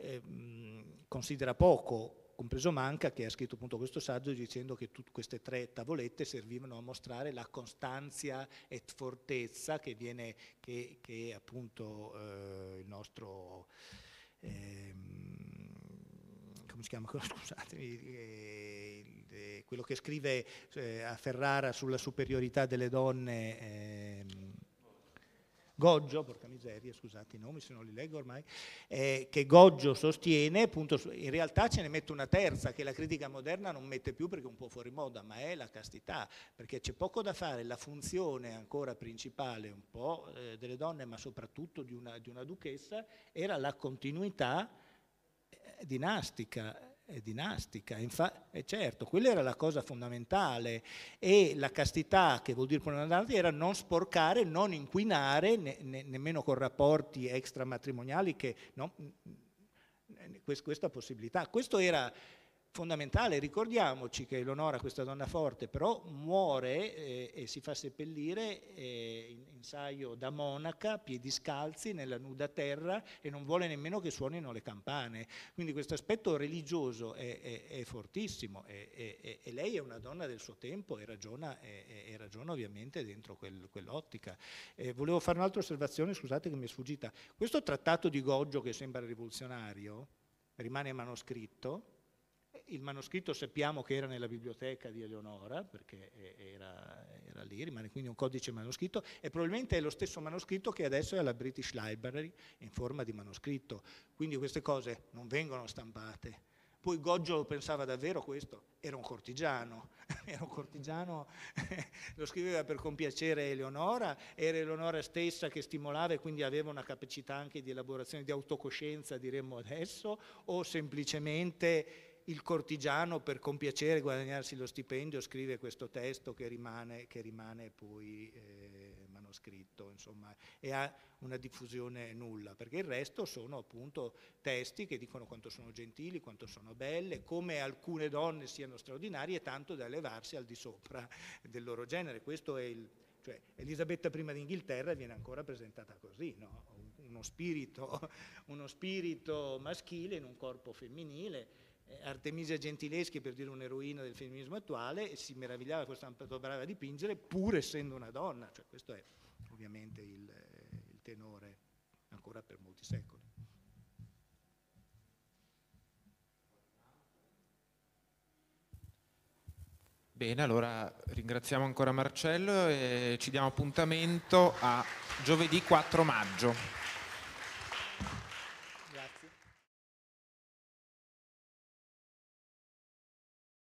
Ehm, considera poco, compreso Manca, che ha scritto appunto questo saggio dicendo che tutte queste tre tavolette servivano a mostrare la costanza e fortezza che, viene, che, che appunto eh, il nostro... Ehm, come si chiama? Scusatemi, eh, eh, quello che scrive eh, a Ferrara sulla superiorità delle donne. Ehm, Goggio, porca miseria, scusate i nomi se non li leggo ormai, eh, che Goggio sostiene, appunto, in realtà ce ne mette una terza che la critica moderna non mette più perché è un po' fuori moda, ma è la castità, perché c'è poco da fare, la funzione ancora principale un po' eh, delle donne, ma soprattutto di una, di una duchessa, era la continuità eh, dinastica è dinastica, Infa- è eh, certo, quella era la cosa fondamentale e la castità, che vuol dire pornografia, era non sporcare, non inquinare, ne- ne- nemmeno con rapporti extramatrimoniali che... No, questa possibilità. Questo era fondamentale, ricordiamoci che Eleonora, questa donna forte, però muore eh, e si fa seppellire eh, in, in saio da monaca, piedi scalzi, nella nuda terra e non vuole nemmeno che suonino le campane. Quindi questo aspetto religioso è, è, è fortissimo e, lei è una donna del suo tempo e ragiona, e, e ragiona ovviamente dentro quel, quell'ottica. Eh, volevo fare un'altra osservazione, scusate che mi è sfuggita. Questo trattato di Goggio che sembra rivoluzionario, rimane manoscritto, il manoscritto sappiamo che era nella biblioteca di Eleonora, perché era, era, lì, rimane quindi un codice manoscritto, e probabilmente è lo stesso manoscritto che adesso è alla British Library in forma di manoscritto. Quindi queste cose non vengono stampate. Poi Goggio pensava davvero questo, era un cortigiano, era un cortigiano, lo scriveva per compiacere Eleonora, era Eleonora stessa che stimolava e quindi aveva una capacità anche di elaborazione, di autocoscienza diremmo adesso, o semplicemente il cortigiano per compiacere guadagnarsi lo stipendio scrive questo testo che rimane, che rimane poi eh, manoscritto insomma, e ha una diffusione nulla, perché il resto sono appunto testi che dicono quanto sono gentili, quanto sono belle, come alcune donne siano straordinarie, tanto da elevarsi al di sopra del loro genere. Questo è il, cioè, Elisabetta I d'Inghilterra viene ancora presentata così, no? uno, spirito, uno spirito maschile in un corpo femminile Artemisia Gentileschi, per dire un'eroina del femminismo attuale, si meravigliava fosse tanto brava a dipingere pur essendo una donna, cioè, questo è ovviamente il, il tenore ancora per molti secoli. Bene, allora ringraziamo ancora Marcello e ci diamo appuntamento a giovedì 4 maggio.